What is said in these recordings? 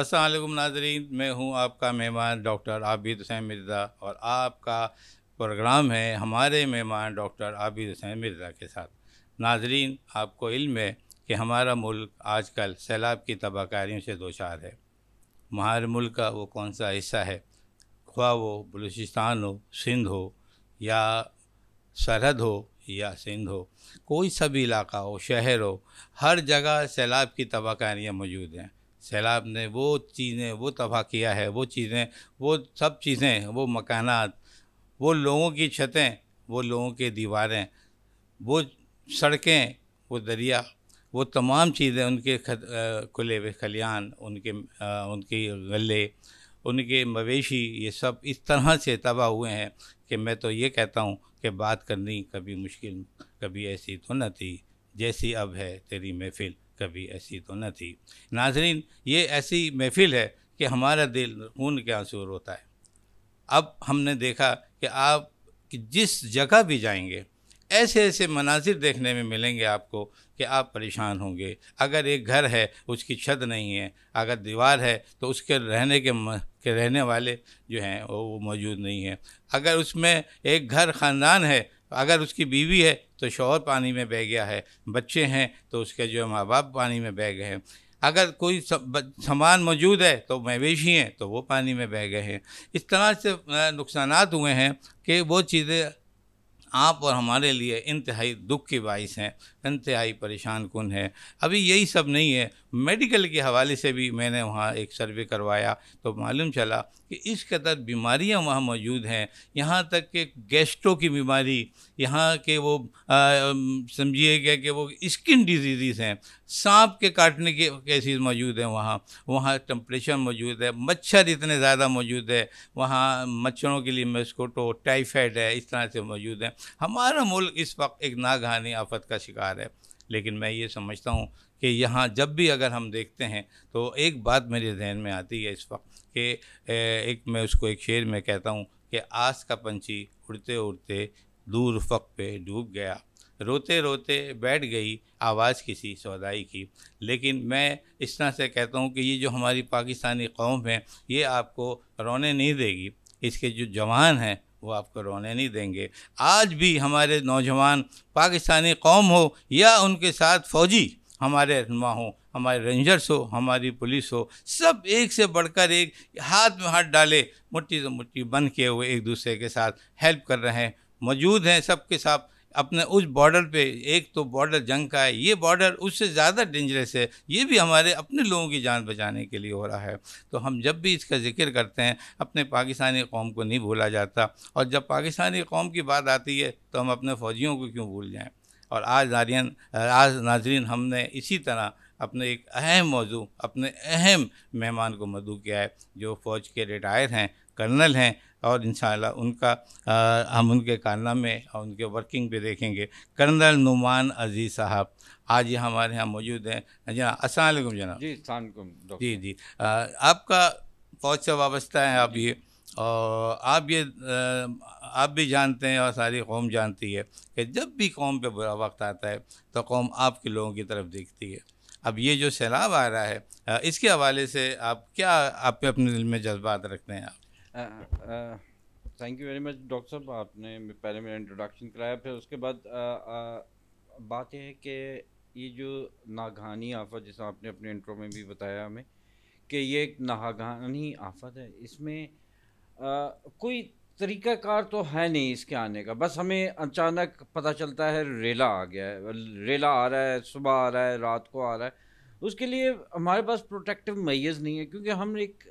असल नाजरीन मैं हूँ आपका मेहमान डॉक्टर आबिद हुसैन मिर्ज़ा और आपका प्रोग्राम है हमारे मेहमान डॉक्टर आबिद हुसैन मिर्ज़ा के साथ नाजरीन आपको इल्म है कि हमारा मुल्क आजकल सैलाब की तबाहकारियों से दोचार है हमारे मुल्क का वो कौन सा हिस्सा है ख्वा वो बलूचिस्तान हो सिंध हो या सरहद हो या सिंध हो कोई सा भी इलाका हो शहर हो हर जगह सैलाब की तबाहकारियाँ मौजूद हैं सैलाब ने वो चीज़ें वो तबाह किया है वो चीज़ें वो सब चीज़ें वो मकानात वो लोगों की छतें वो लोगों के दीवारें वो सड़कें वो दरिया वो तमाम चीज़ें उनके खुले हुए खलियान उनके आ, उनके गले उनके मवेशी ये सब इस तरह से तबाह हुए हैं कि मैं तो ये कहता हूँ कि बात करनी कभी मुश्किल कभी ऐसी तो न थी जैसी अब है तेरी महफिल कभी ऐसी तो न थी नाजरीन ये ऐसी महफिल है कि हमारा दिल खून के आंसू रोता है अब हमने देखा कि आप जिस जगह भी जाएंगे ऐसे ऐसे मनाजिर देखने में मिलेंगे आपको कि आप परेशान होंगे अगर एक घर है उसकी छत नहीं है अगर दीवार है तो उसके रहने के म, के रहने वाले जो हैं वो मौजूद नहीं है अगर उसमें एक घर ख़ानदान है अगर उसकी बीवी है तो शोहर पानी में बह गया है बच्चे हैं तो उसके जो माँ बाप पानी में बह गए हैं अगर कोई सामान मौजूद है तो मवेशी हैं तो वो पानी में बह गए हैं इस तरह से नुकसान हुए हैं कि वो चीज़ें आप और हमारे लिए इंतहाई दुख के बायस हैं इंतहाई परेशान कन है अभी यही सब नहीं है मेडिकल के हवाले से भी मैंने वहाँ एक सर्वे करवाया तो मालूम चला कि इस कदर बीमारियाँ वहाँ मौजूद हैं यहाँ तक कि गैस्ट्रो की बीमारी यहाँ के वो समझिएगा कि वो स्किन डिजीज़ हैं सांप के काटने के केसेस मौजूद हैं वहाँ वहाँ टम्परेचर मौजूद है मच्छर इतने ज़्यादा मौजूद है वहाँ मच्छरों के लिए मेस्कोटो टाइफाइड है इस तरह से मौजूद हैं हमारा मुल्क इस वक्त एक नागहानी आफत का शिकार है लेकिन मैं ये समझता हूँ कि यहाँ जब भी अगर हम देखते हैं तो एक बात मेरे जहन में आती है इस वक्त कि एक मैं उसको एक शेर में कहता हूँ कि आस का पंछी उड़ते उड़ते दूर फक पे डूब गया रोते रोते बैठ गई आवाज़ किसी सौदाई की लेकिन मैं इस तरह से कहता हूँ कि ये जो हमारी पाकिस्तानी कौम है ये आपको रोने नहीं देगी इसके जो जवान हैं वो आपको रोने नहीं देंगे आज भी हमारे नौजवान पाकिस्तानी कौम हो या उनके साथ फ़ौजी हमारे रहनमा हो हमारे रेंजर्स हो हमारी पुलिस हो सब एक से बढ़कर एक हाथ में हाथ डाले मुट्ठी से मुट्ठी बन के हुए एक दूसरे के साथ हेल्प कर रहे हैं मौजूद हैं सबके साथ अपने उस बॉर्डर पे एक तो बॉर्डर जंग का है ये बॉर्डर उससे ज़्यादा डेंजरस है ये भी हमारे अपने लोगों की जान बचाने के लिए हो रहा है तो हम जब भी इसका जिक्र करते हैं अपने पाकिस्तानी कौम को नहीं भूला जाता और जब पाकिस्तानी कौम की बात आती है तो हम अपने फ़ौजियों को क्यों भूल जाएँ और आज नारियन आज नाजरीन हमने इसी तरह अपने एक अहम मौजू अपने अहम मेहमान को मदू किया है जो फ़ौज के रिटायर हैं कर्नल हैं और इन उनका आ, हम उनके कारनामे और उनके वर्किंग भी देखेंगे कर्नल नुमान अजीज़ साहब आज ये हमारे यहाँ मौजूद हैं जना असल जनाब जी जी जी आ, आपका फ़ौज से वाबस्ता है आप ये और आप ये आप भी जानते हैं और सारी कौम जानती है कि जब भी कौम पे बुरा वक्त आता है तो कौम आपके लोगों की तरफ देखती है अब ये जो सैलाब आ रहा है इसके हवाले से आप क्या आप पे अपने दिल में जज्बात रखते हैं आप thank you very much doctor साहब आपने पहले मेरा इंट्रोडक्शन कराया फिर उसके बाद आ, आ, बात यह है कि ये जो नागानी आफत जैसा आपने अपने इंट्रो में भी बताया हमें कि ये एक नागहानी आफत है इसमें कोई तरीक़ाकार तो है नहीं इसके आने का बस हमें अचानक पता चलता है रेला आ गया है रेला आ रहा है सुबह आ रहा है रात को आ रहा है उसके लिए हमारे पास प्रोटेक्टिव मैज़ नहीं है क्योंकि हम एक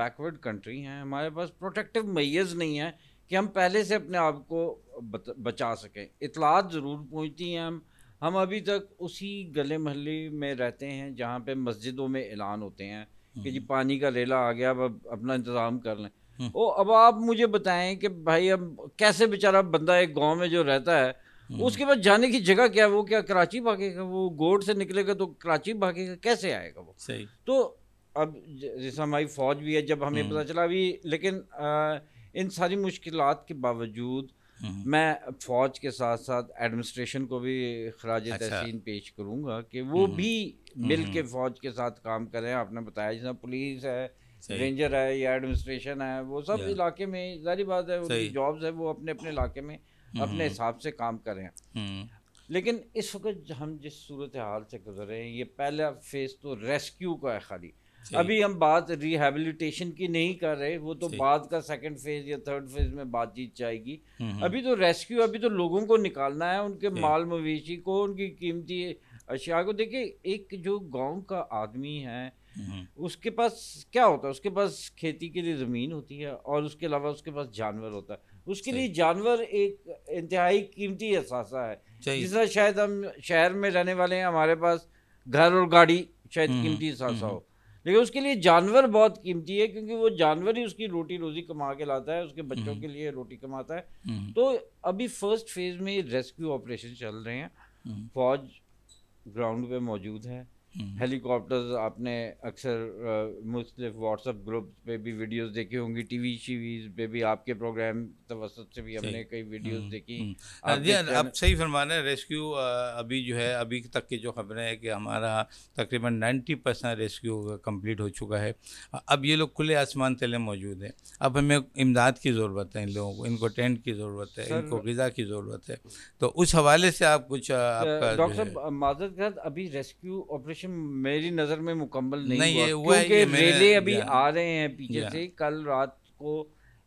बैकवर्ड कंट्री हैं हमारे पास प्रोटेक्टिव मैज़ नहीं है कि हम पहले से अपने आप को बचा सकें इतलात ज़रूर पहुँचती हैं हम हम अभी तक उसी गले महल में रहते हैं जहाँ पे मस्जिदों में ऐलान होते हैं कि जी हम्म। पानी का रेला आ गया अब अपना इंतज़ाम कर लें वो हम्म। अब आप मुझे बताएं कि भाई अब कैसे बेचारा बंदा एक गांव में जो रहता है हम्म। उसके बाद जाने की जगह क्या वो क्या कराची भागेगा वो गोड से निकलेगा तो कराची भागेगा कैसे आएगा वो सही तो अब जैसा हमारी फौज भी है जब हमें हम्म। पता चला अभी लेकिन आ, इन सारी मुश्किल के बावजूद मैं फौज के साथ साथ एडमिनिस्ट्रेशन को भी खराज अच्छा। तहसीन पेश करूँगा कि वो भी मिल के फौज के साथ काम करें आपने बताया जैसा पुलिस है रेंजर है या एडमिनिस्ट्रेशन है वो सब इलाके में जारी बात है उनकी जॉब्स है वो अपने अपने इलाके में हम्म, अपने हम्म। हिसाब से काम कर रहे हैं हम्म। लेकिन इस वक्त हम जिस सूरत हाल से गुजर रहे हैं ये पहला फेज तो रेस्क्यू का है खाली अभी हम बात रिहेबिलिटेशन की नहीं कर रहे वो तो बाद का सेकंड फेज या थर्ड फेज में बातचीत जाएगी अभी तो रेस्क्यू अभी तो लोगों को निकालना है उनके माल मवेशी को उनकी कीमती अशिया को देखिए एक जो गांव का आदमी है हम्म। उसके पास क्या होता है उसके पास खेती के लिए ज़मीन होती है और उसके अलावा उसके पास जानवर होता है उसके लिए जानवर एक इंतहाई कीमती असासा है जिस तरह शायद हम शहर में रहने वाले हैं हमारे पास घर और गाड़ी शायद हम्म, कीमती हम्म, असासा हो लेकिन उसके लिए जानवर बहुत कीमती है क्योंकि वो जानवर ही उसकी रोटी रोजी कमा के लाता है उसके बच्चों के लिए रोटी कमाता है तो अभी फर्स्ट फेज में रेस्क्यू ऑपरेशन चल रहे हैं फौज ग्राउंड पे मौजूद है हम्म। हेलीकॉप्टर्स आपने अक्सर मुख्तलिफ व्हाट्सअप ग्रुप्स पे भी वीडियोस देखी होंगी टीवी शीवीज पे भी आपके प्रोग्राम तवसत से भी हमने कई वीडियोस हम्म, देखी हम्म। जी आप सही फरमाना है रेस्क्यू अभी जो है अभी तक की जो खबरें हैं कि हमारा तकरीबन नाइन्टी परसेंट रेस्क्यू कम्प्लीट हो चुका है अब ये लोग खुले आसमान तले मौजूद हैं अब हमें इमदाद की ज़रूरत है इन लोगों को इनको टेंट की ज़रूरत है इनको गज़ा की ज़रूरत है तो उस हवाले से आप कुछ आपका डॉक्टर साहब माजद अभी रेस्क्यू ऑपरेशन लक्ष्य मेरी नज़र में मुकम्मल नहीं, नहीं हुआ, ये हुआ क्योंकि रेले अभी आ रहे हैं पीछे से कल रात को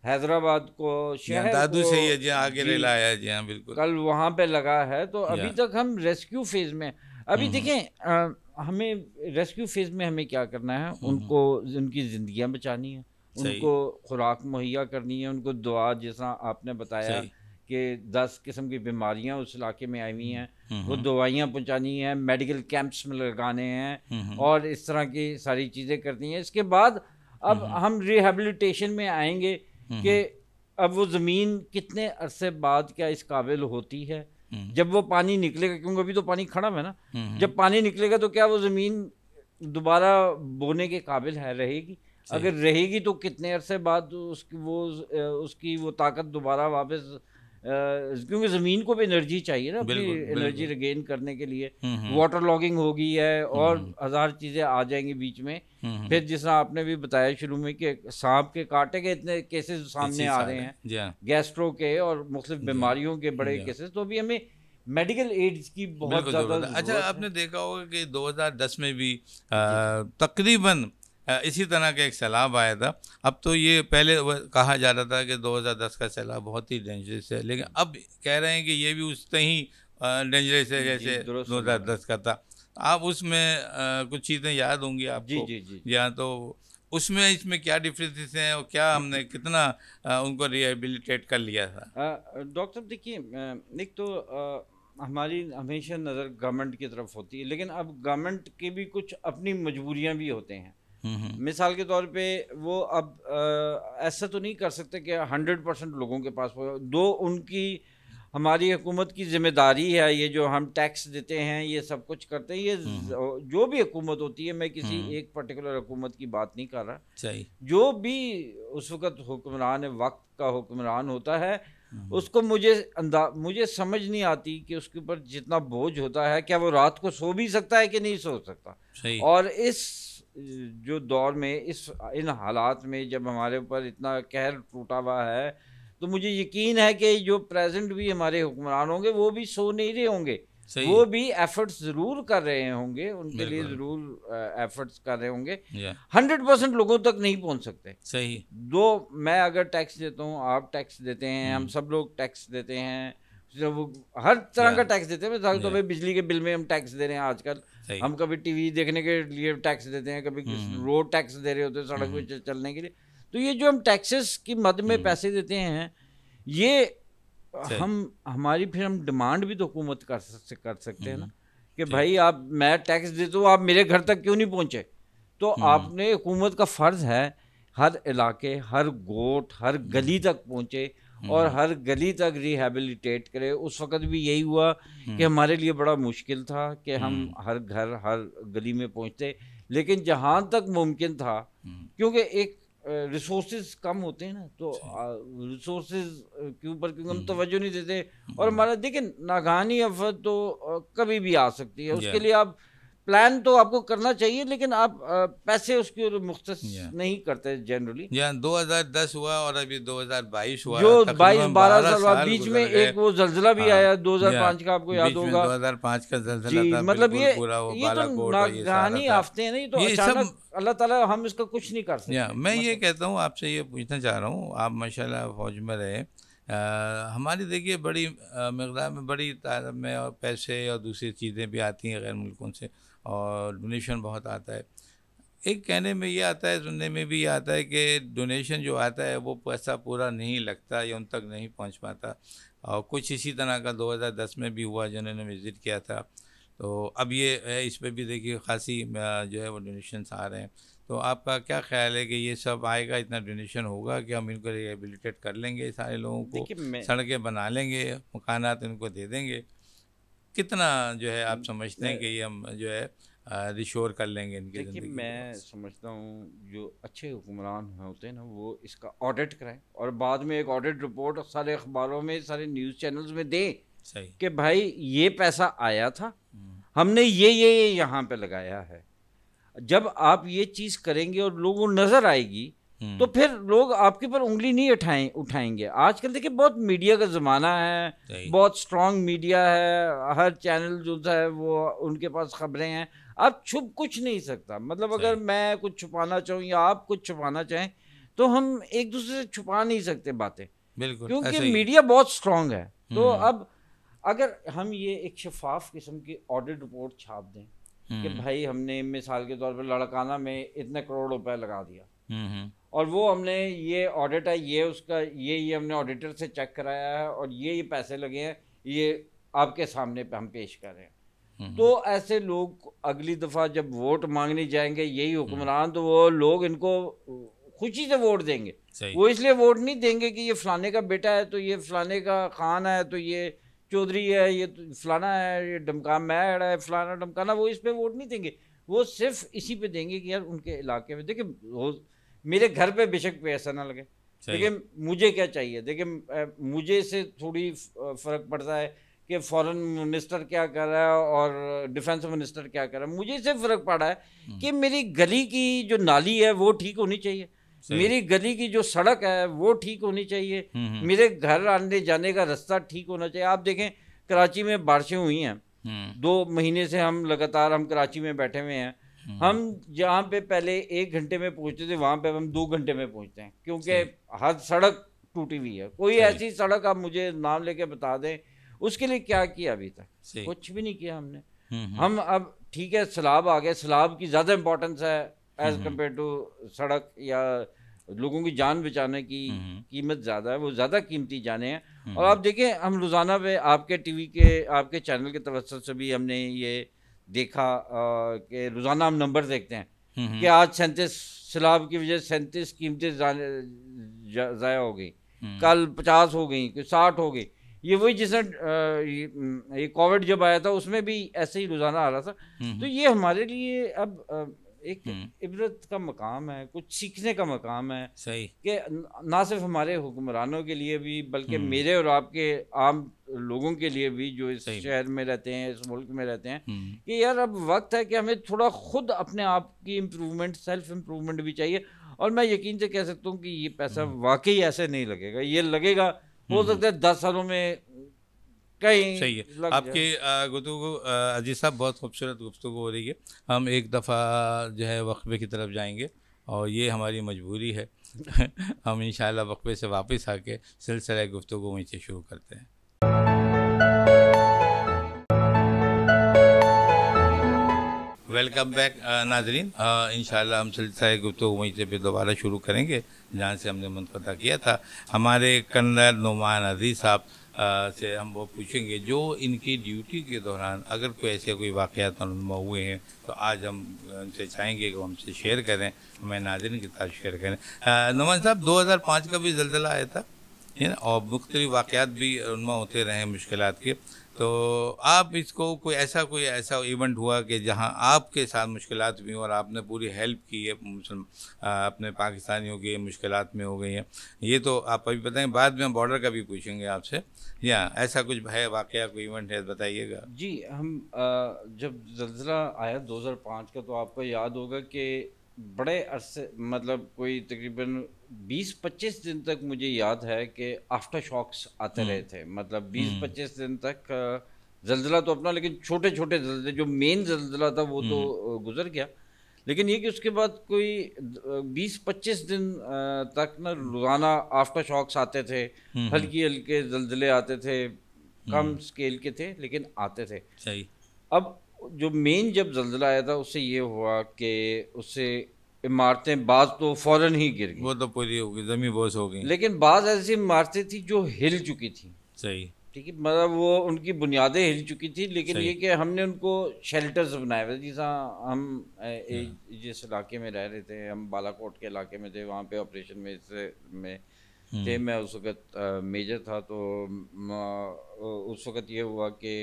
हैदराबाद को शहर दादू से ही जी आगे रेल आया जी हाँ बिल्कुल कल वहाँ पे लगा है तो अभी तक हम रेस्क्यू फेज में अभी हम्म। देखें हमें रेस्क्यू फेज में हमें क्या करना है हम्म, उनको हम्म। उनकी ज़िंदियाँ बचानी है उनको खुराक मुहैया करनी है उनको दुआ जैसा आपने बताया कि दस किस्म की बीमारियां उस इलाके में आई हुई हैं हम्म, वो हम्म। दवाइयाँ पहुँचानी हैं मेडिकल कैंप्स में लगाने हैं हम्म, और इस तरह की सारी चीज़ें करनी हैं इसके बाद अब हम रिहेबलीटेशन में आएंगे कि अब वो ज़मीन कितने अरसे बाद क्या इस काबिल होती है जब वो पानी निकलेगा क्योंकि अभी तो पानी खड़ा है ना जब पानी निकलेगा तो क्या वो ज़मीन दोबारा बोने के काबिल है रहेगी अगर रहेगी तो कितने अरसे बाद उसकी वो उसकी वो ताकत दोबारा वापस क्योंकि ज़मीन को भी एनर्जी चाहिए ना अपनी एनर्जी रिगेन करने के लिए वाटर लॉगिंग होगी है और हम्म, हम्म। हज़ार चीज़ें आ जाएंगी बीच में हम्म, फिर जिस आपने भी बताया शुरू में कि सांप के काटे के इतने केसेस सामने आ रहे हैं गैस्ट्रो हाँ। के और मुख्तलिफ बीमारियों के बड़े केसेस हाँ। तो अभी हमें मेडिकल एड्स की बहुत ज़्यादा अच्छा आपने देखा होगा कि 2010 में भी तकरीबन इसी तरह का एक सैलाब आया था अब तो ये पहले कहा जा रहा था कि 2010 का सैलाब बहुत ही डेंजरस है लेकिन अब कह रहे हैं कि ये भी उस ही डेंजरस है जैसे दो हज़ार दस का था आप उसमें कुछ चीज़ें याद होंगी आपको जी जी जी या तो उसमें इसमें क्या डिफरेंसेस हैं और क्या हमने कितना उनको रिहेबिलिटेट कर लिया था डॉक्टर देखिए एक तो हमारी हमेशा नज़र गवर्नमेंट की तरफ होती है लेकिन अब गवर्नमेंट के भी कुछ अपनी मजबूरियां भी होते हैं मिसाल के तौर पे वो अब ऐसा तो नहीं कर सकते कि हंड्रेड परसेंट लोगों के पास दो उनकी हमारी हुकूमत की जिम्मेदारी है ये जो हम टैक्स देते हैं ये सब कुछ करते हैं ये जो भी हुकूमत होती है मैं किसी एक पर्टिकुलर हुकूमत की बात नहीं कर रहा सही जो भी उस वक्त हुक्मरान वक्त का हुक्मरान होता है उसको मुझे अंदा मुझे समझ नहीं आती कि उसके ऊपर जितना बोझ होता है क्या वो रात को सो भी सकता है कि नहीं सो सकता और इस जो दौर में इस इन हालात में जब हमारे ऊपर इतना कहर टूटा हुआ है तो मुझे यकीन है कि जो प्रेजेंट भी हमारे हुक्मरान होंगे वो भी सो नहीं रहे होंगे वो भी एफर्ट्स ज़रूर कर रहे होंगे उनके लिए ज़रूर एफर्ट्स कर रहे होंगे हंड्रेड परसेंट लोगों तक नहीं पहुंच सकते सही दो मैं अगर टैक्स देता हूँ आप टैक्स देते हैं हम हम्म। सब लोग टैक्स देते हैं हर तरह का टैक्स देते हैं मिसाल तो के बिजली के बिल में हम टैक्स दे रहे हैं आजकल हम कभी टीवी देखने के लिए टैक्स देते हैं कभी हम्म। रोड टैक्स दे रहे होते हैं सड़क पे हम्म। चलने के लिए तो ये जो हम टैक्सेस की मद में हम्म। पैसे देते हैं ये हम हमारी फिर हम डिमांड भी तो हुकूमत कर सकते कर सकते हैं ना कि भाई आप मैं टैक्स देता तो हूँ आप मेरे घर तक क्यों नहीं पहुँचे तो आपने हुकूमत का फ़र्ज़ है हर इलाके हर गोट हर गली तक पहुँचे और हम्म। हर गली तक रिहेबिलिटेट करे उस वक़्त भी यही हुआ कि हम्म। हमारे लिए बड़ा मुश्किल था कि हम हम्म। हर घर हर गली में पहुंचते लेकिन जहां तक मुमकिन था क्योंकि एक रिसोर्स कम होते हैं ना तो रिसोर्स के ऊपर क्योंकि हम तोज्जो नहीं देते और हमारा देखिए नागानी अफर तो कभी भी आ सकती है उसके लिए आप प्लान तो आपको करना चाहिए लेकिन आप पैसे उसके ऊपर मुख्त नहीं करते जनरली दो हजार दस हुआ और अभी 2022 हुआ जो बाईस बारह साल बाद बीच में एक वो जलजिला भी हाँ। आया 2005 का आपको याद होगा 2005 का जलजिला मतलब ये ये तो नागहानी आफते हैं नहीं तो अल्लाह ताला हम इसका कुछ नहीं कर सकते मैं ये मतलब। कहता हूँ आपसे ये पूछना चाह रहा हूँ आप माशा फौज में रहे आ, हमारी देखिए बड़ी मकदार में बड़ी तादाद में और पैसे और दूसरी चीज़ें भी आती हैं गैर मुल्कों से और डोनेशन बहुत आता है एक कहने में ये आता है सुनने में भी ये आता है कि डोनेशन जो आता है वो पैसा पूरा नहीं लगता या उन तक नहीं पहुंच पाता और कुछ इसी तरह का 2010 में भी हुआ जिन्होंने विज़िट किया था तो अब ये इस पर भी देखिए खासी जो है वो डोनेशन आ रहे हैं तो आपका क्या ख्याल है कि ये सब आएगा इतना डोनेशन होगा कि हम इनको रिहेबिलिटेट कर लेंगे सारे लोगों को सड़कें बना लेंगे मकानात इनको दे देंगे कितना जो है आप समझते हैं कि हम जो है रिशोर कर लेंगे इनकी देखिए मैं समझता हूँ जो अच्छे हुक्मरान होते हैं ना वो इसका ऑडिट कराएं और बाद में एक ऑडिट रिपोर्ट सारे अखबारों में सारे न्यूज़ चैनल्स में दें कि भाई ये पैसा आया था हम्म। हमने ये ये ये यहाँ पर लगाया है जब आप ये चीज़ करेंगे और लोगों नज़र आएगी हम्म। तो फिर लोग आपके पर उंगली नहीं उठाए उठाएंगे आजकल देखिए बहुत मीडिया का ज़माना है बहुत स्ट्रांग मीडिया है हर चैनल जो है वो उनके पास खबरें हैं आप छुप कुछ नहीं सकता मतलब अगर मैं कुछ छुपाना चाहूँ या आप कुछ छुपाना चाहें तो हम एक दूसरे से छुपा नहीं सकते बातें बिल्कुल क्योंकि मीडिया बहुत स्ट्रांग है तो हम्म। अब अगर हम ये एक शफाफ किस्म की ऑडिट रिपोर्ट छाप दें कि हम्म। भाई हमने मिसाल के तौर पर लड़काना में इतने करोड़ रुपए लगा दिया और वो हमने ये ऑडिट है ये उसका ये ये हमने ऑडिटर से चेक कराया है और ये ये पैसे लगे हैं ये आपके सामने पे हम पेश कर रहे हैं हम्म। तो ऐसे लोग अगली दफ़ा जब वोट मांगने जाएंगे यही हम्म। हुक्मरान तो वो लोग इनको खुशी से वोट देंगे वो इसलिए वोट नहीं देंगे कि ये फलाने का बेटा है तो ये फलाने का खान है तो ये चौधरी है ये तो फलाना है ये डमका मैड है फलाना डमकाना वो इस पर वोट नहीं देंगे वो सिर्फ इसी पे देंगे कि यार उनके इलाके में देखिए मेरे घर पे बेशक पैसा ना लगे लेकिन मुझे क्या चाहिए देखिए मुझे से थोड़ी फर्क पड़ता है कि फॉरेन मिनिस्टर क्या कर रहा है और डिफेंस मिनिस्टर क्या कर रहा है मुझे से फर्क पड़ा है हम्म। कि मेरी गली की जो नाली है वो ठीक होनी चाहिए मेरी गली की जो सड़क है वो ठीक होनी चाहिए हम्म, हम्म। मेरे घर आने जाने का रास्ता ठीक होना चाहिए आप देखें कराची में बारिशें हुई हैं दो महीने से हम लगातार हम कराची में बैठे हुए हैं हम्म। हम जहाँ पे पहले एक घंटे में पहुंचते थे वहां पे हम दो घंटे में पहुंचते हैं क्योंकि हर सड़क टूटी हुई है कोई ऐसी सड़क आप मुझे नाम लेके बता दें उसके लिए क्या किया अभी तक कुछ भी नहीं किया हमने हम्म, हम्म। हम अब ठीक है सलाब आ गया सलाब की ज़्यादा इम्पोर्टेंस है एज कम्पेयर टू सड़क या लोगों की जान बचाने की कीमत ज़्यादा है वो ज़्यादा कीमती जाने हैं और आप देखें हम रोज़ाना पे आपके टीवी के आपके चैनल के तवसत से भी हमने ये देखा कि रोज़ाना हम नंबर देखते हैं हम्म, हम्म। कि आज सैंतीस सैलाब की वजह से सैंतीस कीमतें ज़ाया हो गई हम्म। कल पचास हो गई कि साठ हो गई ये वही जिसने ये कोविड जब आया था उसमें भी ऐसे ही रोज़ाना आ रहा था तो ये हमारे लिए अब एक हम्म। इबरत का मकाम है कुछ सीखने का मकाम है सही कि ना सिर्फ हमारे हुक्मरानों के लिए भी बल्कि हम्म। मेरे और आपके आम लोगों के लिए भी जो इस शहर में रहते हैं इस मुल्क में रहते हैं हम्म। कि यार अब वक्त है कि हमें थोड़ा खुद अपने आप की इम्प्रूवमेंट सेल्फ इम्प्रूवमेंट भी चाहिए और मैं यकीन से कह सकता हूँ कि ये पैसा वाकई ऐसे नहीं लगेगा ये लगेगा हो सकता है दस सालों में कहीं सही है आपकी गुफ्तु अजीत साहब बहुत खूबसूरत गुफ्तु हो रही है हम एक दफ़ा जो है वक्फे की तरफ जाएंगे और ये हमारी मजबूरी है हम इन वक्फे से वापस आके सिलसिला गुफ्तु वहीं से शुरू करते हैं वेलकम बैक नाजरीन इन हम सिलसिला गुफ्तु वहीं से फिर दोबारा शुरू करेंगे जहाँ से हमने मुनता किया था हमारे कन्नर नुमान अजीज साहब से हम वो पूछेंगे जो इनकी ड्यूटी के दौरान अगर कोई ऐसे कोई वाक़ात रनुमा हुए हैं तो आज हम उनसे चाहेंगे कि हमसे शेयर करें हमें नाजरन के साथ शेयर करें नमन साहब 2005 का भी जलजिला आया था है ना और मुख्तलि वाक़ात भी नुमा होते रहे मुश्किल के तो आप इसको कोई ऐसा कोई ऐसा इवेंट हुआ कि जहां आपके साथ मुश्किल भी और आपने पूरी हेल्प की है मुस्लिम अपने पाकिस्तानियों की मुश्किल में हो गई हैं ये तो आप अभी बताएं बाद में हम बॉर्डर का भी पूछेंगे आपसे या ऐसा कुछ है वाक़ कोई इवेंट है बताइएगा जी हम आ, जब जल्जला आया 2005 का तो आपको याद होगा कि बड़े अरसे मतलब कोई तकरीबन 20-25 दिन तक मुझे याद है कि आफ्टर शॉक्स आते रहे हम्म। थे मतलब 20-25 हम्म। दिन तक जलजिला तो अपना लेकिन छोटे छोटे जलजिले जो मेन जलजिला था वो तो हम्म। गुजर गया लेकिन ये कि उसके बाद कोई 20-25 दिन तक ना रोज़ाना आफ्टर शॉक्स आते थे हल्के हल्के जलजिले आते थे कम स्केल के थे लेकिन आते थे सही अब जो मेन जब जल्जला आया था उससे ये हुआ कि उससे इमारतें बाज तो फौरन ही गिर गई वो तो पूरी हो गई जमी बोस हो गई लेकिन बाज ऐसी इमारतें थी जो हिल चुकी थी सही ठीक है मतलब वो उनकी बुनियादें हिल चुकी थी लेकिन ये कि हमने उनको शेल्टर्स बनाए हुए जिस हम हाँ। जिस इलाके में रह रहे थे हम बालाकोट के इलाके में थे वहाँ पे ऑपरेशन में में हम्म। थे मैं उस वक़्त मेजर था तो उस वक़्त ये हुआ कि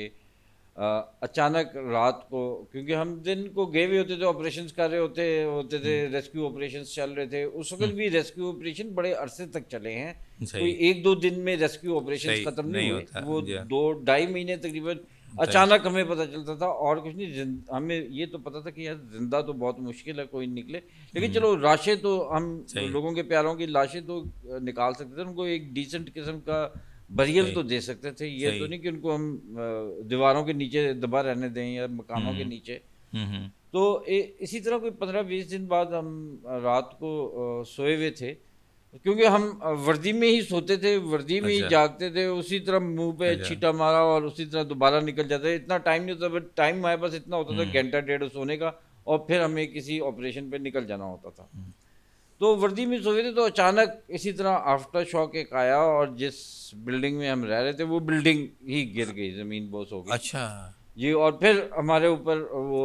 अचानक रात को क्योंकि हम दिन को गए हुए होते थे ऑपरेशंस कर रहे होते होते थे रेस्क्यू हम्म। ऑपरेशंस चल रहे थे उस वक्त हम्म। भी रेस्क्यू ऑपरेशन बड़े अरसे तक चले हैं कोई एक दो दिन में रेस्क्यू ऑपरेशन खत्म नहीं, नहीं हुए वो दो ढाई महीने तकरीबन अचानक हमें पता चलता था और कुछ नहीं हमें ये तो पता था कि यार जिंदा तो बहुत मुश्किल है कोई निकले लेकिन हम्म। चलो लाशें तो हम लोगों के प्यारों की लाशें तो निकाल सकते थे उनको एक डिसेंट किस्म का बरियल तो दे सकते थे ये तो नहीं कि उनको हम दीवारों के नीचे दबा रहने दें या मकानों के हम्म। नीचे हम्म, हम्म। तो ए, इसी तरह कोई पंद्रह बीस दिन बाद हम रात को सोए हुए थे क्योंकि हम वर्दी में ही सोते थे वर्दी में अच्छा। ही जागते थे उसी तरह मुंह पे अच्छा। छीटा मारा और उसी तरह दोबारा निकल जाता इतना टाइम नहीं होता बट टाइम हमारे पास इतना होता था घंटा डेढ़ सोने का और फिर हमें किसी ऑपरेशन पे निकल जाना होता था तो वर्दी में सोए थे तो अचानक इसी तरह आफ्टर शॉक एक आया और जिस बिल्डिंग में हम रह रहे थे वो बिल्डिंग ही गिर गई ज़मीन बोस हो गई अच्छा जी और फिर हमारे ऊपर वो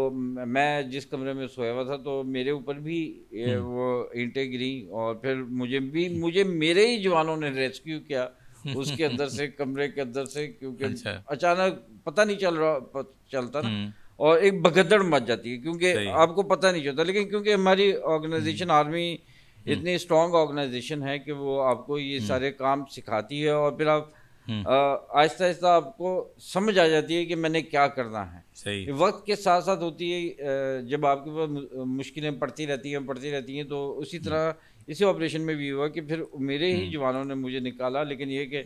मैं जिस कमरे में सोया हुआ था तो मेरे ऊपर भी हम्म। वो ईंटें गिरी और फिर मुझे भी मुझे मेरे ही जवानों ने रेस्क्यू किया उसके अंदर से कमरे के अंदर से क्योंकि अच्छा। अचानक पता नहीं चल रहा चलता ना हम्म। और एक भगदड़ मच जाती है क्योंकि आपको पता नहीं चलता लेकिन क्योंकि हमारी ऑर्गेनाइजेशन आर्मी हम्म। हम्म। इतनी स्ट्रांग ऑर्गेनाइजेशन है कि वो आपको ये हम्म। सारे काम सिखाती है और फिर आप हम्म। आहिस्ता आहिस्ता आपको समझ आ जाती है कि मैंने क्या करना है सही वक्त के साथ साथ होती है जब आपके पास मुश्किलें पड़ती रहती हैं पड़ती रहती हैं तो उसी तरह इसी ऑपरेशन में भी हुआ कि फिर मेरे ही जवानों ने मुझे निकाला लेकिन ये कि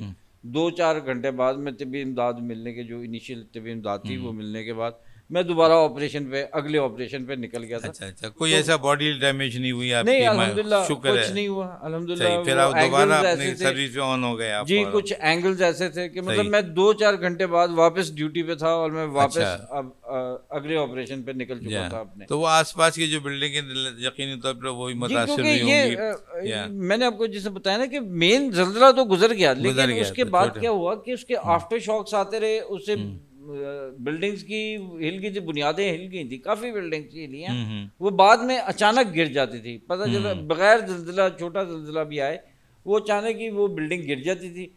दो चार घंटे बाद में तबी इमदाद मिलने के जो इनिशियल तबी इमदाद थी वो मिलने के बाद मैं दोबारा ऑपरेशन पे अगले ऑपरेशन पे निकल गया था अच्छा अच्छा कोई तो, ऐसा बॉडी डैमेज नहीं हुई आपकी नहीं अल्हम्दुलिल्लाह कुछ है। नहीं हुआ अल्हम्दुलिल्लाह फिर आप दोबारा अपने सर्विस पे ऑन हो गए आप जी कुछ एंगल्स ऐसे थे कि मतलब मैं दो चार घंटे बाद वापस ड्यूटी पे था और मैं वापस अच्छा। अब आ, अगले ऑपरेशन पे निकल चुका था अपने तो वो आसपास की जो बिल्डिंग यकीनी तौर पर वही मुतासर ये मैंने आपको जैसे बताया ना कि मेन जल्जला तो गुजर गया लेकिन उसके तो बाद क्या हुआ कि उसके आफ्टर hmm। शॉक्स आते रहे उसे hmm। बिल्डिंग्स की हिल गई थी बुनियादें हिल गई थी काफ़ी बिल्डिंग्स हिली हैं हम्म, हम्म। वो बाद में अचानक गिर जाती थी पता चला हम्म। बगैर जल्जिला छोटा जल्जिला भी आए वो अचानक ही वो बिल्डिंग गिर जाती थी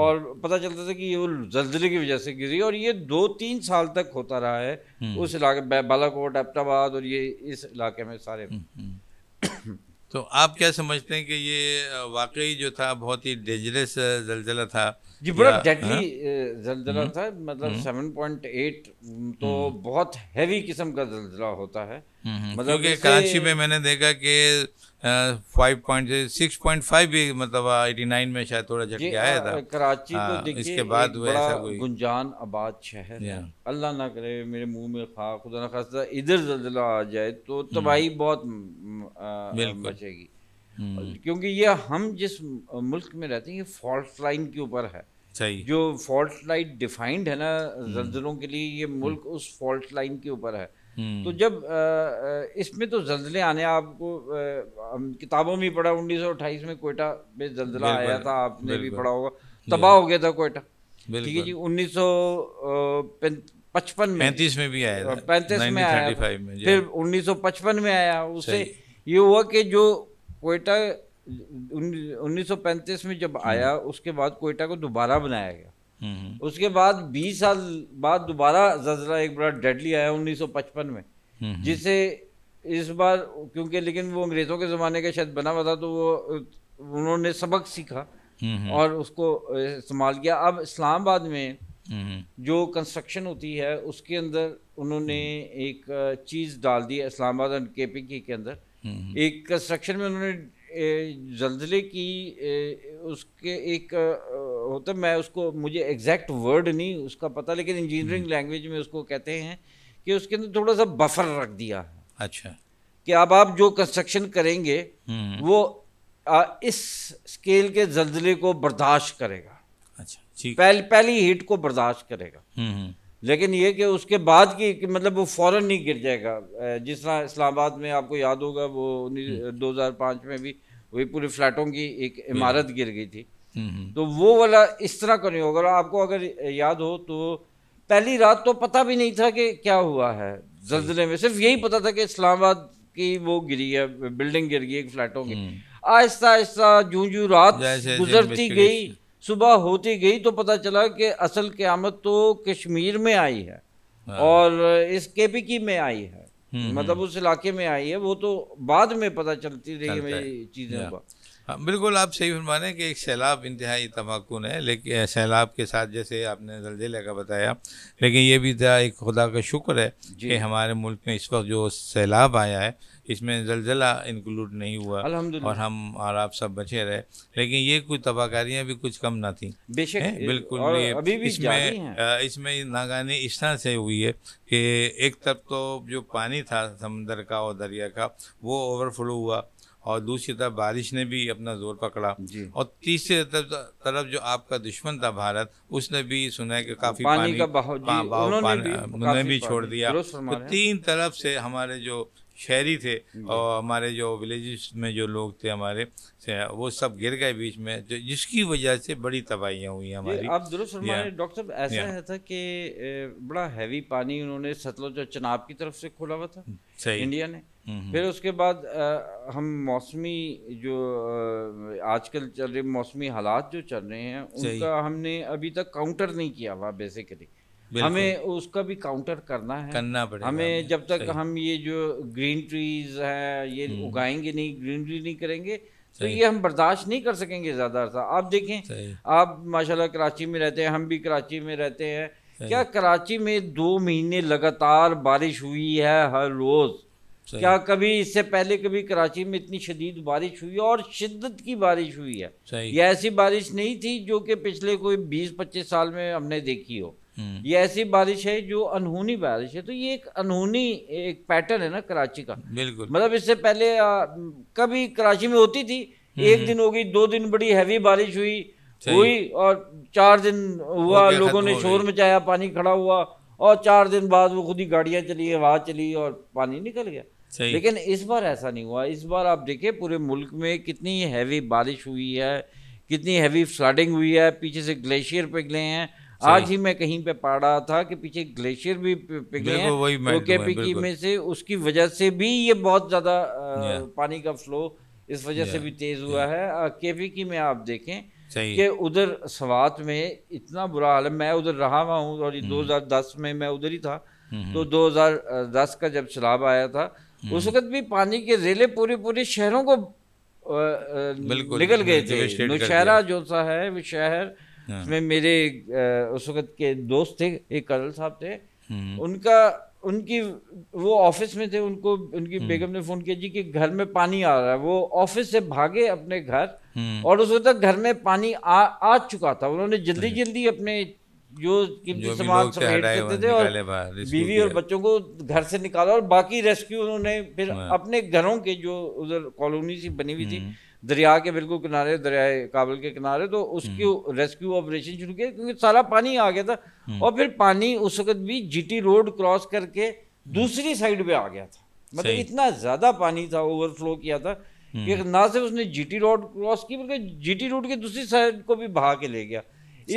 और पता चलता था कि ये वो जल्जिले की वजह से गिरी और ये दो तीन साल तक होता रहा है उस इलाके बालाकोट एबटाबाद और ये इस इलाके में सारे तो आप क्या समझते हैं कि ये वाकई जो था बहुत ही डेंजरस जलजिला था जी बड़ा डेडली हाँ? जलजला हम्म। था मतलब सेवन पॉइंट एट तो हम्म। बहुत हैवी किस्म का जलजला होता है हम्म, मतलब क्योंकि कराची में मैंने देखा कि five point six point five भी मतलब एटी नाइन में शायद थोड़ा झटके आया था कराची आ, तो हाँ, इसके बाद ऐसा कोई गुंजान आबाद शहर अल्लाह ना करे मेरे मुंह में खा खुदा ना खासा इधर जलजला आ जाए तो तबाही बहुत बचेगी क्योंकि ये हम जिस मुल्क में रहते हैं ये फॉल्ट लाइन के ऊपर है सही जो फॉल्ट लाइन डिफाइंड है ना हम्म। जल्जलों के लिए ये हम्म। मुल्क उस फॉल्ट लाइन के ऊपर है हम्म। तो जब इसमें तो जल्जले आने आपको किताबों में पढ़ा 1928 में कोयटा में जल्जला आया था आपने भी पढ़ा होगा तबाह हो गया था कोयटा ठीक है जी उन्नीस पचपन में पैंतीस में भी आया पैंतीस में आया में फिर 1955 में आया उससे ये हुआ कि जो कोयटा 1935 में जब हम्म। आया उसके बाद कोयटा को दोबारा बनाया गया हम्म, हम्म। उसके बाद 20 साल बाद दोबारा जजरा एक बड़ा डेडली आया 1955 में जिसे इस बार क्योंकि लेकिन वो अंग्रेज़ों के ज़माने का शायद बना हुआ था तो वो उन्होंने सबक सीखा और उसको इस्तेमाल किया अब इस्लामाबाद में जो कंस्ट्रक्शन होती है उसके अंदर उन्होंने एक चीज़ डाल दी इस्लामाबाद एंड के पी के अंदर एक कंस्ट्रक्शन में उन्होंने जल्जले की उसके एक होता मैं उसको मुझे एग्जैक्ट वर्ड नहीं उसका पता लेकिन इंजीनियरिंग लैंग्वेज हम्म। में उसको कहते हैं कि उसके अंदर थोड़ा सा बफर रख दिया अच्छा कि अब आप जो कंस्ट्रक्शन करेंगे हम्म। वो आ, इस स्केल के जल्जले को बर्दाश्त करेगा अच्छा पहल, पहली हीट को बर्दाश्त करेगा हम्म, लेकिन ये कि उसके बाद की कि मतलब वो फ़ौर नहीं गिर जाएगा जिस तरह इस्लामाबाद में आपको याद होगा वो हम्म। दो हज़ार पाँच में भी वही पूरे फ्लैटों की एक हम्म। इमारत गिर गई थी हम्म, तो वो वाला इस तरह का नहीं होगा आपको अगर याद हो तो पहली रात तो पता भी नहीं था कि क्या हुआ है जल्जले में सिर्फ यही पता था कि इस्लामाबाद की वो गिरी है बिल्डिंग गिर गई फ्लैटों की आहिस्ता आहिस्ता जूं जूं रात गुजरती गई सुबह होती गई तो पता चला कि असल क़्यामत तो कश्मीर में आई है हाँ। और इस के पी की में आई है हम्म, हम्म। मतलब उस इलाके में आई है वो तो बाद में पता चलती रही मेरी चीज़ें हाँ बिल्कुल आप सही फरमा माने कि एक सैलाब इंतहाई तमाकुन है लेकिन सैलाब के साथ जैसे आपने जल्जिले का बताया लेकिन ये भी था एक खुदा का शुक्र है कि हमारे मुल्क में इस वक्त जो सैलाब आया है इसमें जलजला इंक्लूड नहीं हुआ और हम और आप सब बचे रहे लेकिन ये कुछ तबाहकारियाँ भी कुछ कम ना थी बेशक बिल्कुल भी इसमें इसमें नागानी इस तरह से हुई है कि एक तरफ तो जो पानी था समंदर का और दरिया का वो ओवरफ्लो हुआ और दूसरी तरफ बारिश ने भी अपना जोर पकड़ा और तीसरी तो, तरफ जो आपका दुश्मन था भारत उसने भी सुना है कि काफी पानी, पानी का पा, उन्होंने, उन्होंने भी छोड़ दिया तो तीन तरफ से हमारे जो शहरी थे और हमारे जो विलेज में जो लोग थे हमारे वो सब गिर गए बीच में जो जिसकी वजह से बड़ी तबाहियाँ हुई हमारी अब दुरुस्त डॉक्टर ऐसा है था कि बड़ा हैवी पानी उन्होंने सतलुज और चनाब की तरफ से खोला हुआ था इंडिया हम्म, ने हम्म, हम्म। फिर उसके बाद आ, हम मौसमी जो आजकल चल रहे मौसमी हालात जो चल रहे हैं उनका हमने अभी तक काउंटर नहीं किया हुआ बेसिकली हमें उसका भी काउंटर करना है करना पड़ेगा हमें जब तक हम ये जो ग्रीन ट्रीज है ये हम्म। उगाएंगे नहीं ग्रीन ट्री नहीं करेंगे तो ये हम बर्दाश्त नहीं कर सकेंगे ज़्यादा आप देखें आप माशाल्लाह कराची में रहते हैं हम भी कराची में रहते हैं क्या कराची में दो महीने लगातार बारिश हुई है हर रोज़ क्या कभी इससे पहले कभी कराची में इतनी शदीद बारिश हुई और शिद्दत की बारिश हुई है यह ऐसी बारिश नहीं थी जो कि पिछले कोई बीस पच्चीस साल में हमने देखी हो हम्म। ये ऐसी बारिश है जो अनहोनी बारिश है तो ये एक अनहोनी एक पैटर्न है ना कराची का बिल्कुल मतलब इससे पहले आ, कभी कराची में होती थी हम्म, एक हम्म। दिन हो गई दो दिन बड़ी हैवी बारिश हुई हुई और चार दिन हुआ लोगों ने शोर मचाया पानी खड़ा हुआ और चार दिन बाद वो खुद ही गाड़ियां चली हवा चली और पानी निकल गया लेकिन इस बार ऐसा नहीं हुआ इस बार आप देखिए पूरे मुल्क में कितनी हैवी बारिश हुई है कितनी हैवी फ्लडिंग हुई है पीछे से ग्लेशियर पिघले हैं आज ही मैं कहीं पे पढ़ रहा था कि पीछे ग्लेशियर भी पिघले हैं वो में से उसकी वजह से भी ये बहुत ज़्यादा पानी का फ्लो इस वजह से भी तेज़ हुआ है केपीकी में आप देखें कि उधर सवात में इतना बुरा हाल है मैं उधर रहा हुआ हूँ और हम्म। दो हज़ार दस में मैं उधर ही था हम्म, हम्म। तो दो हज़ार दस का जब सैलाब आया था उस वक्त भी पानी के रेले पूरे पूरे शहरों को निकल गए थे नुशहरा जो सा है वो शहर हाँ। उसमें मेरे उस वक्त के दोस्त थे एक कर्नल साहब थे हम्म। उनका उनकी वो ऑफिस में थे उनको उनकी हम्म। बेगम ने फोन किया जी कि घर में पानी आ रहा है वो ऑफिस से भागे अपने घर हम्म। और उस वक्त घर में पानी आ आ चुका था उन्होंने जल्दी अच्छा। जल्दी अपने जो कीमती सामान करते थे और बीवी और बच्चों को घर से निकाला और बाकी रेस्क्यू उन्होंने फिर हाँ। अपने घरों के जो उधर कॉलोनी सी बनी हुई थी दरिया के बिल्कुल किनारे दरियाए काबल के किनारे तो उसकी रेस्क्यू हम्म। ऑपरेशन शुरू किया क्योंकि सारा पानी आ गया था हम्म। और फिर पानी उस वक्त भी जीटी रोड क्रॉस करके हम्म। दूसरी साइड पे आ गया था मतलब इतना ज़्यादा पानी था ओवरफ्लो किया था कि ना सिर्फ उसने जीटी रोड क्रॉस की बल्कि जीटी रोड के दूसरी साइड को भी बहा के ले गया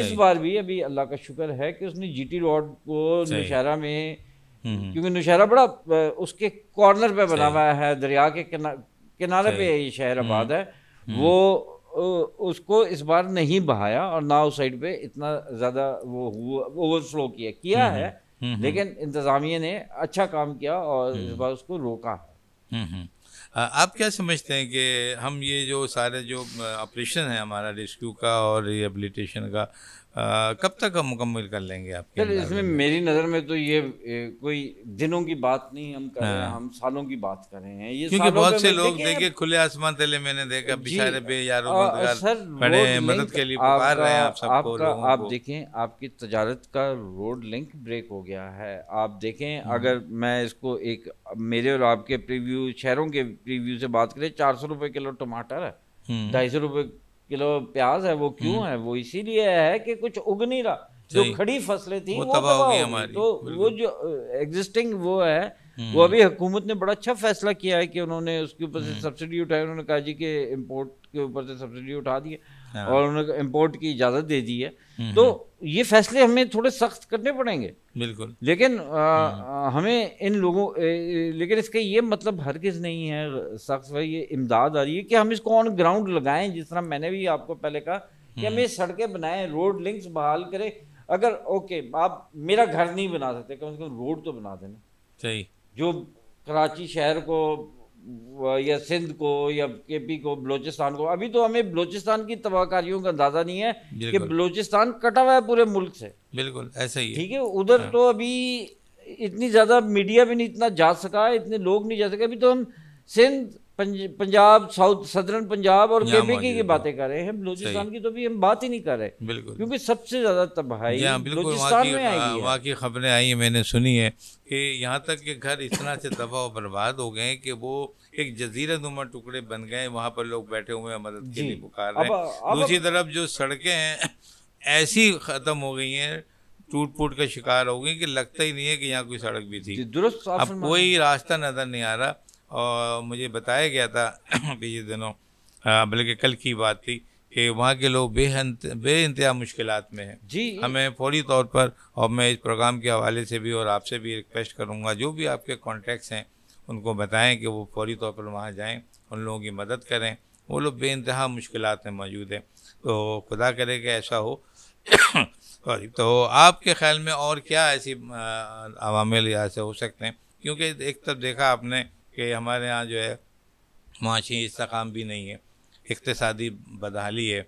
इस बार भी अभी अल्लाह का शुक्र है कि उसने जीटी रोड को नौशहरा में क्योंकि नौशहरा बड़ा उसके कॉर्नर पे बना हुआ है दरिया के किनारे पे अच्छा। ये शहर हम्म। आबाद है हम्म। वो उसको इस बार नहीं बहाया और ना उस साइड पे इतना ज़्यादा वो ओवरफ्लो किया किया हम्म, है लेकिन इंतज़ामिया ने अच्छा काम किया और इस बार उसको रोका है आप क्या समझते हैं कि हम ये जो सारे जो ऑपरेशन है हमारा रेस्क्यू का और रिहेबिलिटेशन का कब तक हम मुकम्मल कर लेंगे आप सर इसमें मेरी नज़र में तो ये कोई दिनों की बात नहीं हम कर रहे हैं हाँ। हम सालों की बात कर रहे हैं ये क्योंकि बहुत से लोग देखे खुले आसमान तले मैंने देखा बेचारे बे यारों खड़े हैं मदद के लिए पुकार रहे हैं आप सबको आप देखें आपकी तजारत का रोड लिंक ब्रेक हो गया है आप देखें हम्म। अगर मैं इसको एक मेरे और आपके प्रीव्यू शहरों के प्रीव्यू से बात करें चार सौ रुपये किलो टमाटर हम्म। ढाई सौ रुपये किलो प्याज है वो क्यों हम्म। है वो इसीलिए है कि कुछ उग नहीं रहा जो खड़ी फसलें थी वो, तबाह हो गई हमारी तो वो जो एग्जिस्टिंग वो है वो हम्म। अभी हुकूमत ने बड़ा अच्छा फैसला किया है कि उन्होंने उसके ऊपर से सब्सिडी हम्म। उठाई उन्होंने कहा जी कि इम्पोर्ट के ऊपर से सब्सिडी उठा दी है हाँ। और उन्होंने इम्पोर्ट की इजाज़त दे दी है हम्म, तो हम्म। ये फैसले हमें थोड़े सख्त करने पड़ेंगे बिल्कुल लेकिन आ, हम्म। हमें इन लोगों ए, लेकिन इसका ये मतलब हरगिज़ नहीं है सख्त भाई ये इमदाद आ रही है कि हम इसको ऑन ग्राउंड लगाएं जिस तरह मैंने भी आपको पहले कहा कि हमें सड़कें बनाएं रोड लिंक्स बहाल करें अगर ओके आप मेरा घर नहीं बना सकते कम से कम रोड तो बना देना सही जो कराची शहर को या सिंध को या के पी को बलोचिस्तान को अभी तो हमें बलोचिस्तान की तबाहकारियों का अंदाज़ा नहीं है कि बलोचिस्तान कटा हुआ है पूरे मुल्क से बिल्कुल ऐसा ही ठीक है उधर हाँ। तो अभी इतनी ज़्यादा मीडिया भी नहीं इतना जा सका इतने लोग नहीं जा सके अभी तो हम सिंध पंजाब साउथ सदरन पंजाब और केबीके की बातें कर रहे हैं बलूचिस्तान की तो भी हम बात ही नहीं कर रहे बिल्कुल क्योंकि सबसे ज़्यादा तबाही हाँ, बलूचिस्तान में आई हाँ, है वहाँ की खबरें आई हैं मैंने सुनी है कि यहाँ तक के घर इतना से तबाह और बर्बाद हो गए कि वो एक जजीरा नुमा टुकड़े बन गए वहाँ पर लोग बैठे हुए हैं मदद के लिए पुकार रहे हैं दूसरी तरफ जो सड़कें हैं ऐसी ख़त्म हो गई हैं टूट फूट का शिकार हो गई कि लगता ही नहीं है कि यहाँ कोई सड़क भी थी दुरुस्त अब कोई रास्ता नजर नहीं आ रहा और मुझे बताया गया था पिछले दिनों बल्कि कल की बात थी कि वहाँ के लोग बेहद बे इंतहा मुश्किल में हैं जी हमें फौरी तौर पर और मैं इस प्रोग्राम के हवाले से भी और आपसे भी रिक्वेस्ट करूँगा जो भी आपके कॉन्टैक्ट्स हैं उनको बताएं कि वो फौरी तौर पर वहाँ जाएं उन लोगों की मदद करें वो लोग बे इंतहा मुश्किल में मौजूद हैं तो खुदा करे कि ऐसा हो सॉरी तो आपके ख्याल में और क्या ऐसी अवामिल यहाँ से हो सकते हैं क्योंकि एक तरफ देखा आपने कि हमारे यहाँ जो है मुआशी इसकाम भी नहीं है इकतदी बदहाली है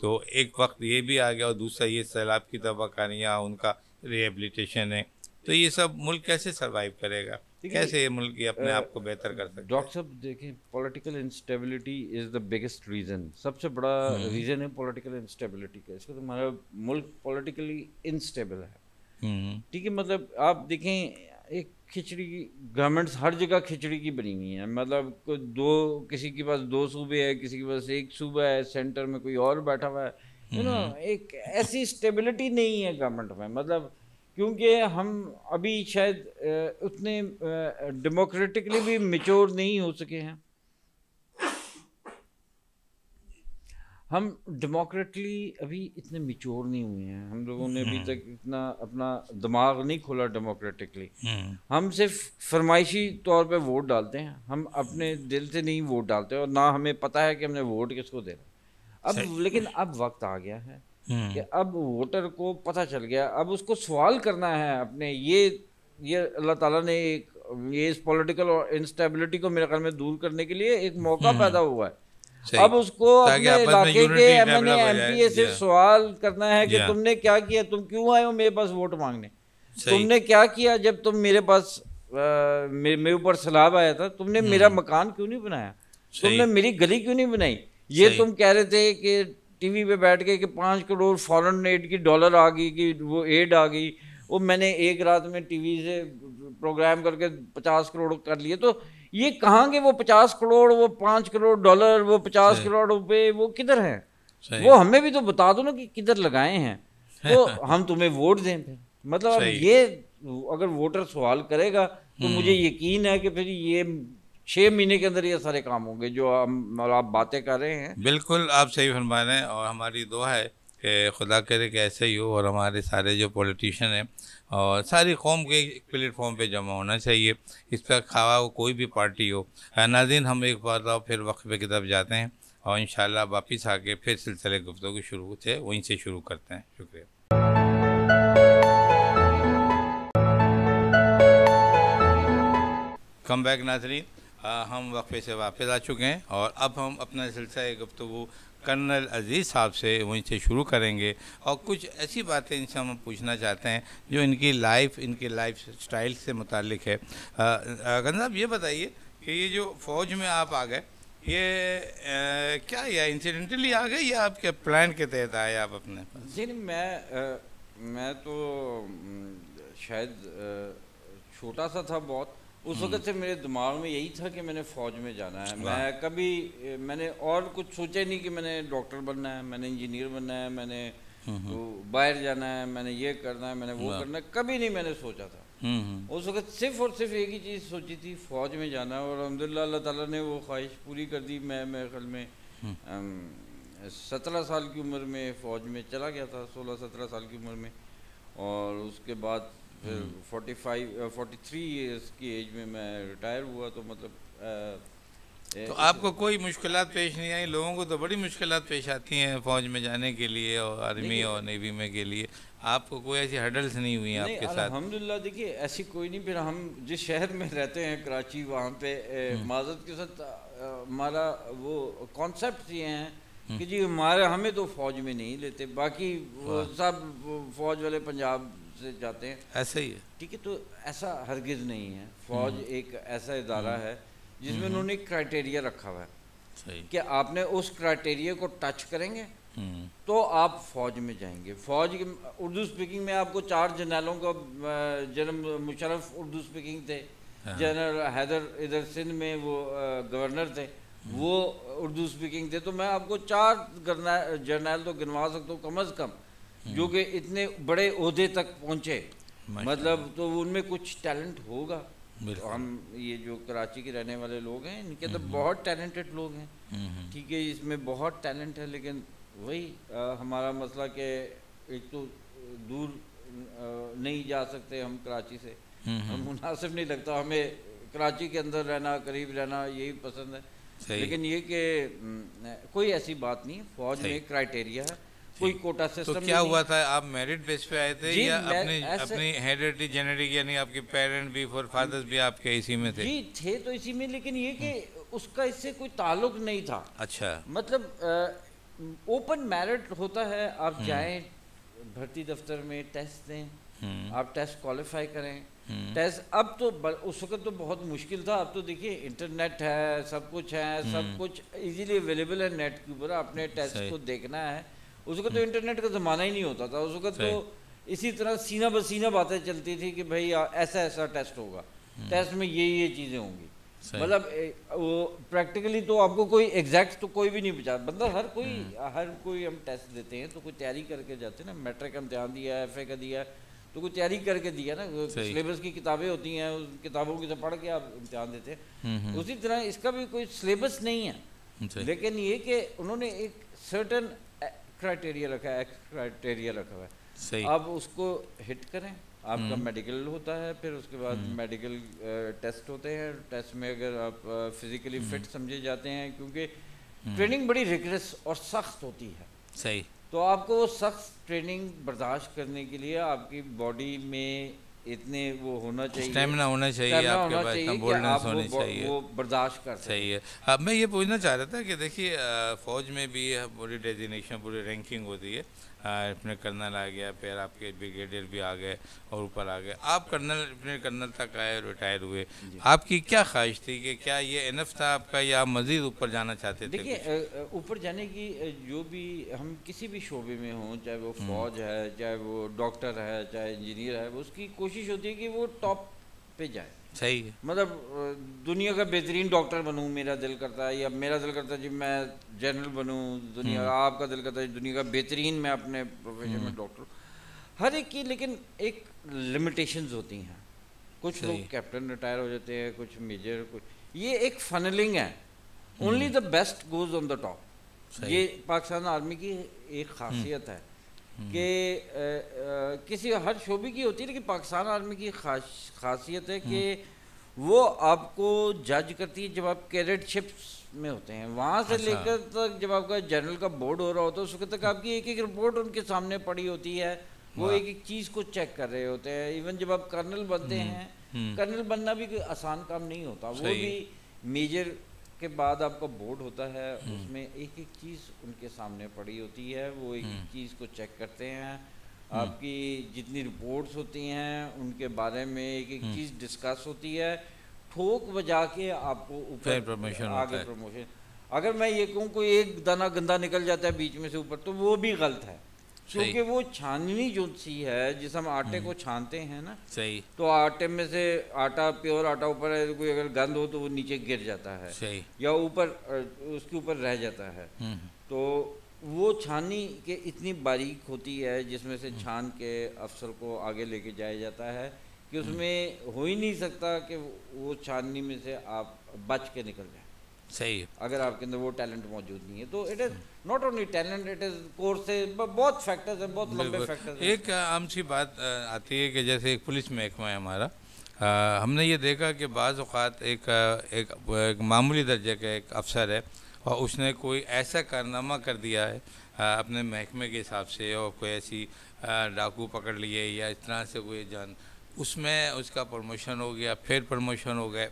तो एक वक्त ये भी आ गया और दूसरा ये सैलाब की तबाहकारियाँ उनका रिहेबलीटेशन है तो ये सब मुल्क कैसे सर्वाइव करेगा कैसे ये मुल्क ये अपने आप को बेहतर कर सकता डॉक्टर साहब देखें political instability is the biggest reason सबसे बड़ा रीज़न हम्म। है पॉलिटिकल इंस्टेबिलिटी का इसका तो हमारा मतलब मुल्क पॉलिटिकली इंस्टेबल है हम्म। ठीक है मतलब आप देखें एक खिचड़ी गवर्नमेंट्स हर जगह खिचड़ी की बनी हुई है मतलब दो किसी के पास दो सूबे है किसी के पास एक सूबा है सेंटर में कोई और बैठा हुआ है यू नो हम्म। एक ऐसी स्टेबिलिटी नहीं है गवर्नमेंट में मतलब क्योंकि हम अभी शायद उतने डेमोक्रेटिकली भी मेच्योर नहीं हो सके हैं हम डेमोक्रेटली अभी इतने मिच्योर नहीं हुए हैं हम लोगों ने अभी हम्म। तक इतना अपना दिमाग नहीं खोला डेमोक्रेटिकली हम्म। हम सिर्फ फरमाइशी तौर पे वोट डालते हैं हम अपने दिल से नहीं वोट डालते और ना हमें पता है कि हमने वोट किसको दे देना अब लेकिन अब वक्त आ गया है हम्म। कि अब वोटर को पता चल गया अब उसको सवाल करना है अपने ये ये अल्लाह ताला ने एक ये इस पॉलिटिकल और इंस्टेबिलिटी को मेरे ख्याल में दूर करने के लिए एक मौका पैदा हुआ है अब उसको अपने इलाके के M N M P A से सवाल करना है कि तुमने क्या किया तुम क्यों आए हो मेरे पास वोट मांगने तुमने क्या किया जब तुम मेरे पास मेरे ऊपर सलाब आया था तुमने hmm। मेरा मकान क्यों नहीं बनाया तुमने मेरी गली क्यों नहीं बनाई ये तुम कह रहे थे कि टीवी पे बैठ के कि पाँच करोड़ फॉरेन एड की डॉलर आ गई कि वो एड आ गई वो मैंने एक रात में टीवी से प्रोग्राम करके पचास करोड़ कर लिए तो ये कहाँ के वो पचास करोड़ वो पाँच करोड़ डॉलर वो पचास करोड़ रुपए वो किधर है वो हमें भी तो बता दो ना कि किधर लगाए हैं तो हम तुम्हें वोट दें मतलब अब ये अगर वोटर सवाल करेगा तो हम्म। मुझे यकीन है कि फिर ये छः महीने के अंदर ये सारे काम होंगे जो हम आप बातें कर रहे हैं बिल्कुल आप सही फरमा रहे हैं और हमारी दुआ है कि खुदा करे कि ऐसे ही हो और हमारे सारे जो पॉलिटिशन हैं और सारी कौम के एक प्लेटफॉर्म पे जमा होना चाहिए इस पर खावा हो कोई भी पार्टी हो नाजिन हम एक बार फिर वक्फे की तरफ जाते हैं और इन वापस आके फिर सिलसिले गुफ्तु शुरू से वहीं से शुरू करते हैं शुक्रिया कम बैक नाजरीन हम वक्फे से वापस आ चुके हैं और अब हम अपना सिलसिला गुफ्तु कर्नल अजीज़ साहब से वहीं से शुरू करेंगे और कुछ ऐसी बातें इनसे हम पूछना चाहते हैं जो इनकी लाइफ इनके लाइफ स्टाइल से मुतक है कर्नल साहब ये बताइए कि ये जो फ़ौज में आप आ गए ये आ, क्या या इंसिडेंटली आ गए या आपके प्लान के तहत आए आप अपने पास जी मैं आ, मैं तो शायद छोटा सा था बहुत उस हम्म। वक़्त से मेरे दिमाग में यही था कि मैंने फ़ौज में जाना है मैं कभी मैंने और कुछ सोचा ही नहीं कि मैंने डॉक्टर बनना है मैंने इंजीनियर बनना है मैंने तो बाहर जाना है मैंने ये करना है मैंने वो करना है कभी नहीं मैंने सोचा था उस वक़्त सिर्फ और सिर्फ एक ही चीज़ सोची थी फ़ौज में जाना है और अलहमदिल्ला अल्लाह तला ने वो ख्वाहिश पूरी कर दी मैं मेरे ख्याल में सत्रह साल की उम्र में फ़ौज में चला गया था सोलह सत्रह साल की उम्र में और उसके बाद फिर forty five forty three years की एज में मैं रिटायर हुआ तो मतलब आ, uh, तो आपको कोई मुश्किल पेश नहीं आई लोगों को तो बड़ी मुश्किल पेश आती हैं फौज में जाने के लिए और आर्मी और नेवी में के लिए आपको कोई ऐसी हर्डल्स नहीं हुई नहीं, आपके साथ अलहमदिल्ला देखिए ऐसी कोई नहीं फिर हम जिस शहर में रहते हैं कराची वहाँ पे हम्म। माजत के साथ हमारा वो कॉन्सेप्ट ये हैं कि हम्म। जी हमारे हमें तो फौज में नहीं लेते बाकी सब फौज वाले पंजाब से जाते हैं ऐसे ही है ठीक है तो ऐसा हरगिज नहीं है फौज हम्म। एक ऐसा इदारा हम्म। है जिसमें हम्म। उन्होंने क्राइटेरिया रखा हुआ है कि आपने उस क्राइटेरिया को टच करेंगे तो आप फौज में जाएंगे फौज उर्दू स्पीकिंग में आपको चार जनरलों का जन्म मुशरफ उर्दू स्पीकिंग थे हाँ। जनरल हैदर इधर सिंध में वो गवर्नर थे वो उर्दू स्पीकिंग थे तो मैं आपको चार जर्नैल तो गिनवा सकता हूँ कम अज़ कम हम्म। जो कि इतने बड़े अहदे तक पहुँचे मतलब तो उनमें कुछ टैलेंट होगा तो हम ये जो कराची के रहने वाले लोग हैं इनके अंदर तो हम्म। बहुत टैलेंटेड लोग हैं हम्म, ठीक है इसमें बहुत टैलेंट है लेकिन वही आ, हमारा मसला के एक तो दूर आ, नहीं जा सकते हम कराची से हम मुनासिब नहीं लगता हमें कराची के अंदर रहना करीब रहना यही पसंद है लेकिन ये कि कोई ऐसी बात नहीं फौज में क्राइटेरिया है कोई कोटा सिस्टम तो क्या हुआ था आप मेरिट बेस पे आए थे या अपने अपनी हेरिडिटी जेनेटिक यानी आपके पेरेंट भी फॉर फादर्स भी आपके इसी में थे जी थे तो इसी में लेकिन ये कि उसका इससे कोई ताल्लुक नहीं था अच्छा मतलब ओपन मेरिट होता है आप हम्म। जाएं भर्ती दफ्तर में टेस्ट दें हम्म। आप टेस्ट क्वालिफाई करें टेस्ट हम्म। अब तो उस वक्त तो बहुत मुश्किल था अब तो देखिए इंटरनेट है सब कुछ है सब कुछ इजीली अवेलेबल है नेट के ऊपर आपने टेस्ट को देखना है उस वक्त तो इंटरनेट हम्म। का ज़माना ही नहीं होता था उस वक्त तो इसी तरह सीना बसीना बातें चलती थी कि भाई ऐसा ऐसा टेस्ट होगा टेस्ट हम्म। में ये ये चीज़ें होंगी मतलब वो प्रैक्टिकली तो आपको कोई एग्जैक्ट तो कोई भी नहीं बचा बंदा हर कोई हम्म। हर कोई हम टेस्ट देते हैं तो कोई तैयारी करके जाते हैं ना मैट्रिक का इम्तहान दिया एफ का दिया तो कोई तैयारी करके दिया ना सिलेबस की किताबें होती हैं उन किताबों की तो पढ़ के आप इम्तहान देते हैं उसी तरह इसका भी कोई सिलेबस नहीं है लेकिन ये कि उन्होंने एक सर्टन क्राइटेरिया रखा है एक्स क्राइटेरिया रखा हुआ है सही अब उसको हिट करें आपका मेडिकल हम्म। होता है फिर उसके बाद मेडिकल हम्म। टेस्ट होते हैं टेस्ट में अगर आप फिजिकली फिट हम्म। समझे जाते हैं क्योंकि ट्रेनिंग बड़ी रिग्रेस और सख्त होती है सही तो आपको वो सख्त ट्रेनिंग बर्दाश्त करने के लिए आपकी बॉडी में इतने वो होना चाहिए स्टेमिना होना चाहिए आपके होना पास बोल्डनेस होनी चाहिए वो बर्दाश्त कर सही है अब मैं ये पूछना चाह रहा था कि देखिए फ़ौज में भी पूरी डेजिनेशन पूरी रैंकिंग होती है हाँ, अपने कर्नल आ गया फिर आपके ब्रिगेडियर भी आ गए और ऊपर आ गए आप कर्नल अपने कर्नल तक आए रिटायर हुए आपकी क्या ख्वाहिश थी कि क्या ये इनफ था आपका या आप मज़ीद ऊपर जाना चाहते थे देखिए ऊपर जाने की जो भी हम किसी भी शोबे में हों चाहे वो हम्म। फौज है चाहे वो डॉक्टर है चाहे इंजीनियर है उसकी कोशिश होती है कि वो टॉप पे जाए सही है मतलब दुनिया का बेहतरीन डॉक्टर बनूं मेरा दिल करता है या मेरा दिल करता है जी मैं जनरल बनूं दुनिया हम्म। आपका दिल करता है दुनिया का बेहतरीन मैं अपने प्रोफेशन में डॉक्टर हम्म। हर एक की लेकिन एक लिमिटेशंस होती हैं कुछ लोग कैप्टन रिटायर हो जाते हैं कुछ मेजर कुछ ये एक फनलिंग है only the best goes on the top ये पाकिस्तान आर्मी की एक खासियत हम्म। है हम्म। कि किसी हर शोबे की होती है लेकिन पाकिस्तान आर्मी की खास खासियत है कि हम्म। वो आपको जज करती है जब आप कैडेटशिप्स में होते हैं वहाँ से अच्छा। लेकर तक जब आपका जनरल का बोर्ड हो रहा होता है उस वक्त तक आपकी एक एक रिपोर्ट उनके सामने पड़ी होती है वो एक एक चीज़ को चेक कर रहे होते हैं इवन जब आप कर्नल बनते हम्म। हैं कर्नल बनना भी कोई आसान काम नहीं होता वो भी मेजर के बाद आपका बोर्ड होता है हम्म। उसमें एक एक चीज़ उनके सामने पड़ी होती है वो एक हम्म। एक चीज़ को चेक करते हैं हम्म। आपकी जितनी रिपोर्ट्स होती हैं उनके बारे में एक एक चीज़ डिस्कस होती है ठोक बजा के आपको ऊपर प्रमोशन आगे प्रमोशन अगर मैं ये कहूँ कोई एक दाना गंदा निकल जाता है बीच में से ऊपर तो वो भी गलत है क्योंकि वो छाननी जो सी है जिस हम आटे हम्म। को छानते हैं ना सही तो आटे में से आटा प्योर आटा ऊपर है कोई अगर गंद हो तो वो नीचे गिर जाता है सही या ऊपर उसके ऊपर रह जाता है हम्म। तो वो छाननी के इतनी बारीक होती है जिसमें से हम्म। छान के अफसर को आगे लेके जाया जाता है कि उसमें हो ही नहीं सकता कि वो छाननी में से आप बच के निकल जाए सही है अगर आपके अंदर वो टैलेंट मौजूद नहीं है तो it is not only talent it is course बहुत फैक्टर्स हैं बहुत लंबे फैक्टर्स हैं एक आम सी बात आती है कि जैसे एक पुलिस महकमा है हमारा आ, हमने ये देखा कि बाज़ अवत एक, एक एक मामूली दर्जे का एक अफसर है और उसने कोई ऐसा कारनामा कर दिया है आ, अपने महकमे के हिसाब से और कोई ऐसी डाकू पकड़ लिए या इस तरह से कोई जान उसमें उसका प्रमोशन हो गया फिर प्रमोशन हो गए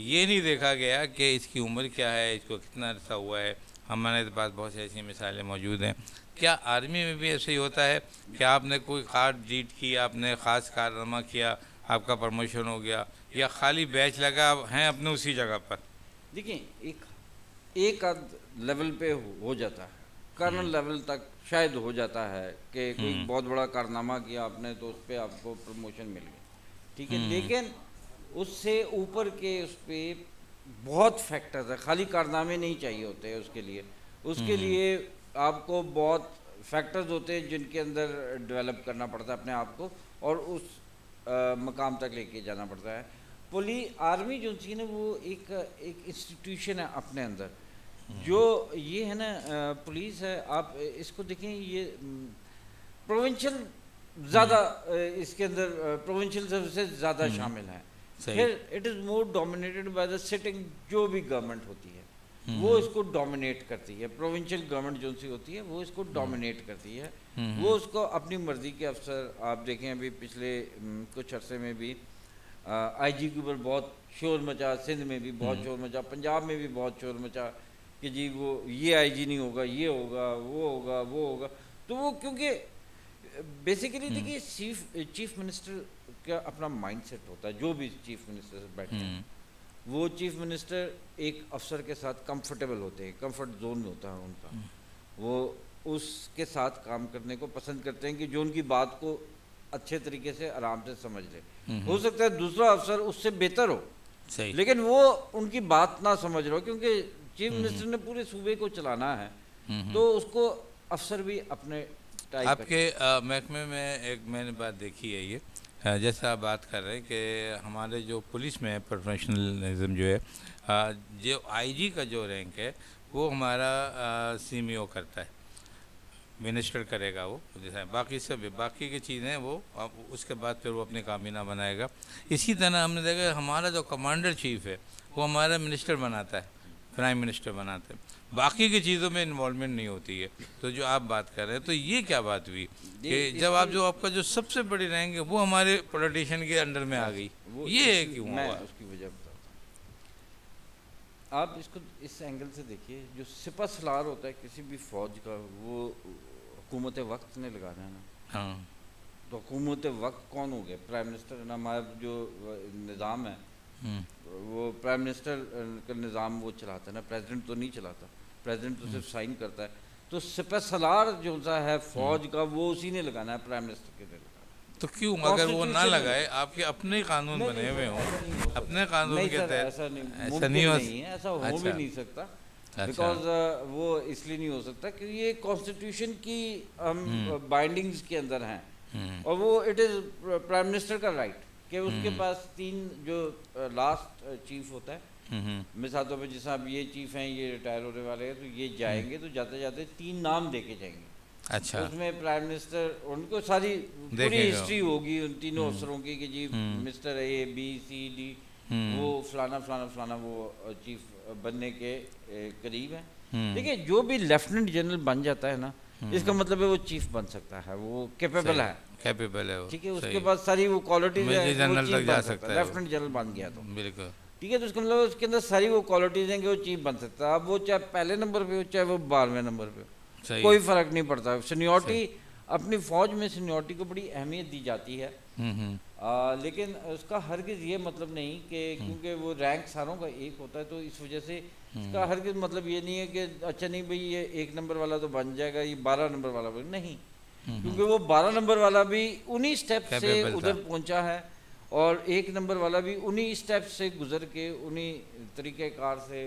ये नहीं देखा गया कि इसकी उम्र क्या है इसको कितना अरसा हुआ है हमारे पास बहुत सी ऐसी मिसालें मौजूद हैं क्या आर्मी में भी ऐसे ही होता है कि आपने कोई खास जीत की आपने ख़ास कारनामा किया आपका प्रमोशन हो गया या खाली बैच लगा हैं अपने उसी जगह पर देखिए एक एक आध लेवल पे हो जाता है कर्नल हम्म। लेवल तक शायद हो जाता है कि कोई हम्म। बहुत बड़ा कारनामा किया आपने तो उस पर आपको प्रमोशन मिल गया ठीक है हम्म। लेकिन उससे ऊपर के उस पर बहुत फैक्टर्स है खाली कारनामे नहीं चाहिए होते हैं उसके लिए उसके हम्म। लिए आपको बहुत फैक्टर्स होते हैं जिनके अंदर डेवलप करना पड़ता है अपने आप को और उस आ, मकाम तक लेके जाना पड़ता है पुलिस आर्मी जो थी ना वो एक एक इंस्टीट्यूशन है अपने अंदर हम्म। जो ये है ना पुलिस है आप इसको देखें ये प्रोविंशियल ज़्यादा हम्म। इसके अंदर प्रोविंशियल सर्विसेज ज़्यादा शामिल हैं फिर it is more dominated by the sitting जो भी गवर्नमेंट होती है हम्म। वो इसको डोमिनेट करती है प्रोविंशियल गवर्नमेंट जो सी होती है वो इसको डोमिनेट हम्म। करती है हम्म। वो उसको अपनी मर्जी के अफसर आप देखें अभी पिछले कुछ अरसे में भी आईजी के ऊपर बहुत शोर मचा सिंध में भी बहुत शोर मचा पंजाब में भी बहुत शोर मचा कि जी वो ये आईजी नहीं होगा ये होगा वो होगा वो होगा तो वो क्योंकि बेसिकली देखिए चीफ चीफ मिनिस्टर उसका अपना माइंडसेट होता है जो भी चीफ मिनिस्टर बैठते हैं हम्म। वो चीफ मिनिस्टर एक अफसर के साथ कंफर्टेबल होते हैं कंफर्ट जोन में होता है उनका हम्म। वो उसके साथ काम करने को पसंद करते हैं कि जो उनकी बात को अच्छे तरीके से आराम से समझ ले हम्म, हो सकता है दूसरा अफसर उससे बेहतर हो सही। लेकिन वो उनकी बात ना समझ रहा हो क्योंकि चीफ मिनिस्टर ने पूरे सूबे को चलाना है तो उसको अफसर भी अपने आपके महकमे में एक मैंने बात देखी है ये जैसा आप बात कर रहे हैं कि हमारे जो पुलिस में प्रोफेशनलिज्म जो है जो आईजी का जो रैंक है वो हमारा सीमीओ करता है मिनिस्टर करेगा वो जैसा बाकी सब बाकी की चीज़ें वो आप उसके बाद फिर वो अपने कामीना बनाएगा इसी तरह हमने देखा हमारा जो कमांडर चीफ है वो हमारा मिनिस्टर बनाता है प्राइम मिनिस्टर बनाते हैं बाकी की चीज़ों में इन्वॉल्वमेंट नहीं होती है तो जो आप बात कर रहे हैं तो ये क्या बात हुई कि जब आप जो आपका जो सबसे बड़े रैंक है वो हमारे पोलिटिशियन के अंडर में आ गई ये है क्यों मैं उसकी वजह बताता आप इसको इस एंगल से देखिए जो सिपा सलार होता है किसी भी फौज का वो हुकूमत वक्त ने लगा रहे ना हाँ तो हुकूमत वक्त कौन हो गया प्राइम मिनिस्टर ना हमारा जो निज़ाम है हम्म। वो प्राइम मिनिस्टर का निज़ाम वो चलाता है ना प्रेसिडेंट तो नहीं चलाता प्रेसिडेंट तो सिर्फ साइन करता है तो स्पेसलार जो सा है फौज हम्म। का वो उसी ने लगाना है प्राइम मिनिस्टर के लिए तो क्यों अगर वो ना लगाए आपके अपने कानून बने हुए हो अपने कानून के तहत ऐसा नहीं नहीं है ऐसा हो भी अच्छा। नहीं सकता बिकॉज अच्छा। uh, वो इसलिए नहीं हो सकता क्योंकि ये कॉन्स्टिट्यूशन की um, हम हम्म। बाइंडिंग्स uh, के अंदर हैं हम्म। और वो इट इज़ प्राइम मिनिस्टर का राइट कि उसके पास तीन जो लास्ट uh, चीफ होता है मिसाल तौर पर जिस आप ये चीफ हैं ये रिटायर होने वाले हैं तो ये जाएंगे तो जाते जाते तीन नाम दे के जाएंगे अच्छा उसमें प्राइम मिनिस्टर उनको सारी पूरी हिस्ट्री होगी उन तीनों हम्म। अफसरों की कि जी mister A B C D वो फलाना फलाना फलाना वो चीफ बनने के करीब है हम्म। देखिए जो भी लेफ्टिनेंट जनरल बन जाता है ना हम्म। इसका मतलब है वो चीफ बन सकता है वो कैपेबल है कैपेबल है ठीक है उसके पास सारी वो क्वालिटीज है लेफ्टिनेंट जनरल बन गया तो बिल्कुल ठीक है तो उसके मतलब उसके अंदर सारी वो क्वालिटीज़ हैं कि वो चीफ बन सकता है अब वो चाहे पहले नंबर पे हो चाहे वो बारहवें नंबर पे हो कोई फ़र्क नहीं पड़ता सीनियोरिटी अपनी फ़ौज में सीनियोरिटी को बड़ी अहमियत दी जाती है हम्म, हम्म। आ, लेकिन उसका हर किस ये मतलब नहीं कि हम्म। क्योंकि वो रैंक सारों का एक होता है तो इस वजह से इसका किस मतलब ये नहीं है कि अच्छा नहीं भाई ये एक नंबर वाला तो बन जाएगा ये बारह नंबर वाला बन नहीं क्योंकि वो बारह नंबर वाला भी उन्हीं स्टेप से उधर पहुंचा है और एक नंबर वाला भी उन्हीं स्टेप से गुजर के उन्हीं तरीक़ेकार से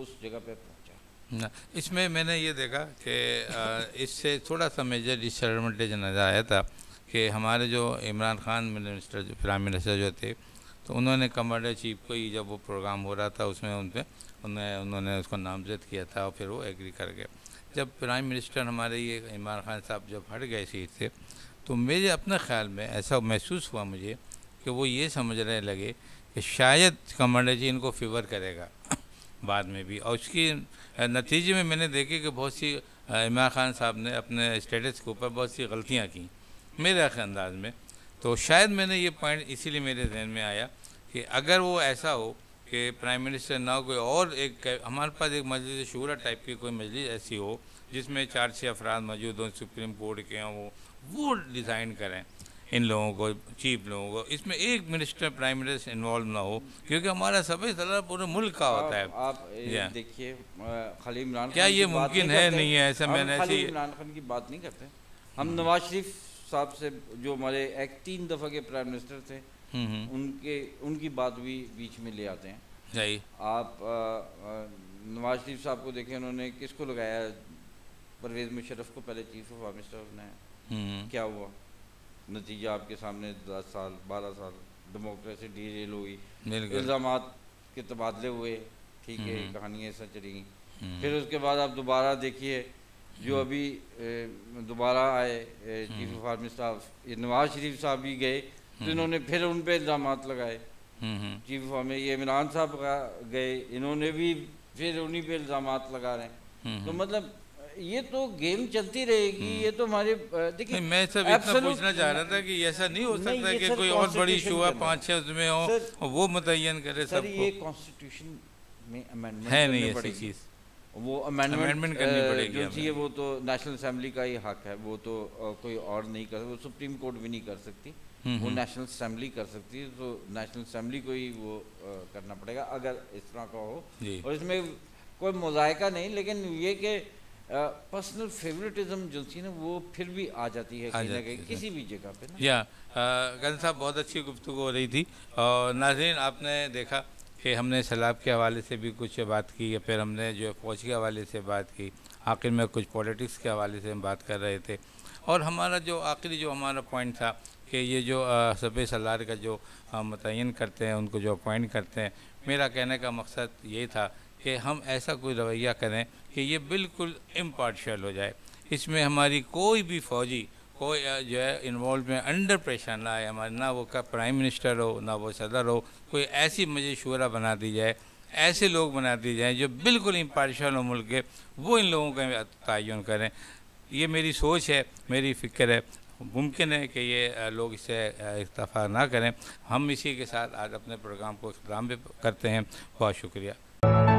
उस जगह पे पहुंचा इसमें मैंने ये देखा कि इससे थोड़ा सा मेजर डिसएडवाटेज नज़र आया था कि हमारे जो इमरान खान मिनिस्टर जो प्राइम मिनिस्टर जो थे तो उन्होंने कमांडर चीफ को ही जब वो प्रोग्राम हो रहा था उसमें उन पर उन्हें उन्होंने उसको नामजद किया था और फिर वो एग्री कर गए जब प्राइम मिनिस्टर हमारे ये इमरान खान साहब जब हट गए सीट से तो मेरे अपने ख्याल में ऐसा महसूस हुआ मुझे कि वो ये समझने लगे कि शायद कमांडर जी इनको फेवर करेगा बाद में भी और उसकी नतीजे में मैंने देखे कि बहुत सी इमरान खान साहब ने अपने स्टेटस के ऊपर बहुत सी गलतियाँ की मेरे अंदाज में तो शायद मैंने ये पॉइंट इसीलिए मेरे जहन में आया कि अगर वो ऐसा हो कि प्राइम मिनिस्टर ना कोई और एक हमारे पास एक मजलिस शूरा टाइप की कोई मजलिस ऐसी हो जिसमें चार छः अफराद मौजूद हों सुप्रीम कोर्ट के हों वो डिज़ाइन करें इन लोगों को चीफ लोगों को इसमें एक मिनिस्टर प्राइम मिनिस्टर इन्वॉल्व ना हो क्योंकि हमारा सभी सलाह पूरे मुल्क का आप, होता है आप देखिए खली इमरान क्या ये मुमकिन है नहीं है ऐसा मैंने इमरान खान की बात नहीं करते हम नवाज शरीफ साहब से जो हमारे एक तीन दफ़ा के प्राइम मिनिस्टर थे हम्म, हम्म। उनके उनकी बात भी बीच में ले आते हैं सही आप नवाज शरीफ साहब को देखें उन्होंने किसको लगाया परवेज़ मुशरफ को पहले चीफ ऑफ आर्मी स्टाफ बनाया हम्म। क्या हुआ नतीजा आपके सामने दस साल बारह साल डेमोक्रेसी डीजेल हुई इल्ज़ाम के तबादले हुए ठीक है हम्म। कहानियां ऐसा चली गई हम्म। फिर उसके बाद आप दोबारा देखिए जो अभी दोबारा आए chief of army staff Nawaz Sharif साहब भी गए तो इन्होंने फिर उन पर इल्ज़ाम लगाए चीफ ऑफ आर्मी ये इमरान साहब गए इन्होंने भी फिर उन्हीं पर इल्ज़ाम लगा रहे हैं तो मतलब ये तो गेम चलती रहेगी ये तो हमारे देखिए मैं सब इतना पूछना चाह रहा था कि ऐसा नहीं हो सकता नहीं, कि कोई और बड़ी इशू है पाँच छः उसमें हो सर, वो मुतन करे सर ये कॉन्स्टिट्यूशन में अमेंडमेंट है नहीं ऐसी चीज़ वो अमेंडमेंट करनी पड़ेगी जो वो तो नेशनल असम्बली का ही हक है वो तो कोई और नहीं कर वो सुप्रीम कोर्ट भी नहीं कर सकती हम्म, वो नेशनल हम्म। असेंबली कर सकती है तो नेशनल असेंबली को ही वो करना पड़ेगा अगर इस तरह का हो और इसमें कोई मुजायका नहीं लेकिन ये कि पर्सनल फेवरेटिज्म जो थी ना वो फिर भी आ जाती है कहीं ना कहीं किसी भी जगह पे ना या गन साहब बहुत अच्छी गुफ्तु हो रही थी और नाजरीन आपने देखा कि हमने सैलाब के हवाले से भी कुछ बात की या फिर हमने जो है फौज के हवाले से बात की आखिर में कुछ पॉलिटिक्स के हवाले से हम बात कर रहे थे और हमारा जो आखिरी जो हमारा पॉइंट था कि ये जो सब सलार का जो मतन करते हैं उनको जो अपॉइंट करते हैं मेरा कहने का मकसद ये था कि हम ऐसा कोई रवैया करें कि ये बिल्कुल इम्पार्शल हो जाए इसमें हमारी कोई भी फौजी कोई जो है इन्वॉल्व में अंडर प्रेशर ना आए हमारे ना वो का प्राइम मिनिस्टर हो ना वो सदर हो कोई ऐसी मजे शुरा बना दी जाए ऐसे लोग बना दिए जाएँ जो बिल्कुल इम्पार्शल हो मुल्क के वो इन लोगों का तयन करें ये मेरी सोच है मेरी फ़िक्र है मुमकिन है कि ये लोग इससे इतफ़ा ना करें हम इसी के साथ आज अपने प्रोग्राम को इख्ताम करते हैं बहुत शुक्रिया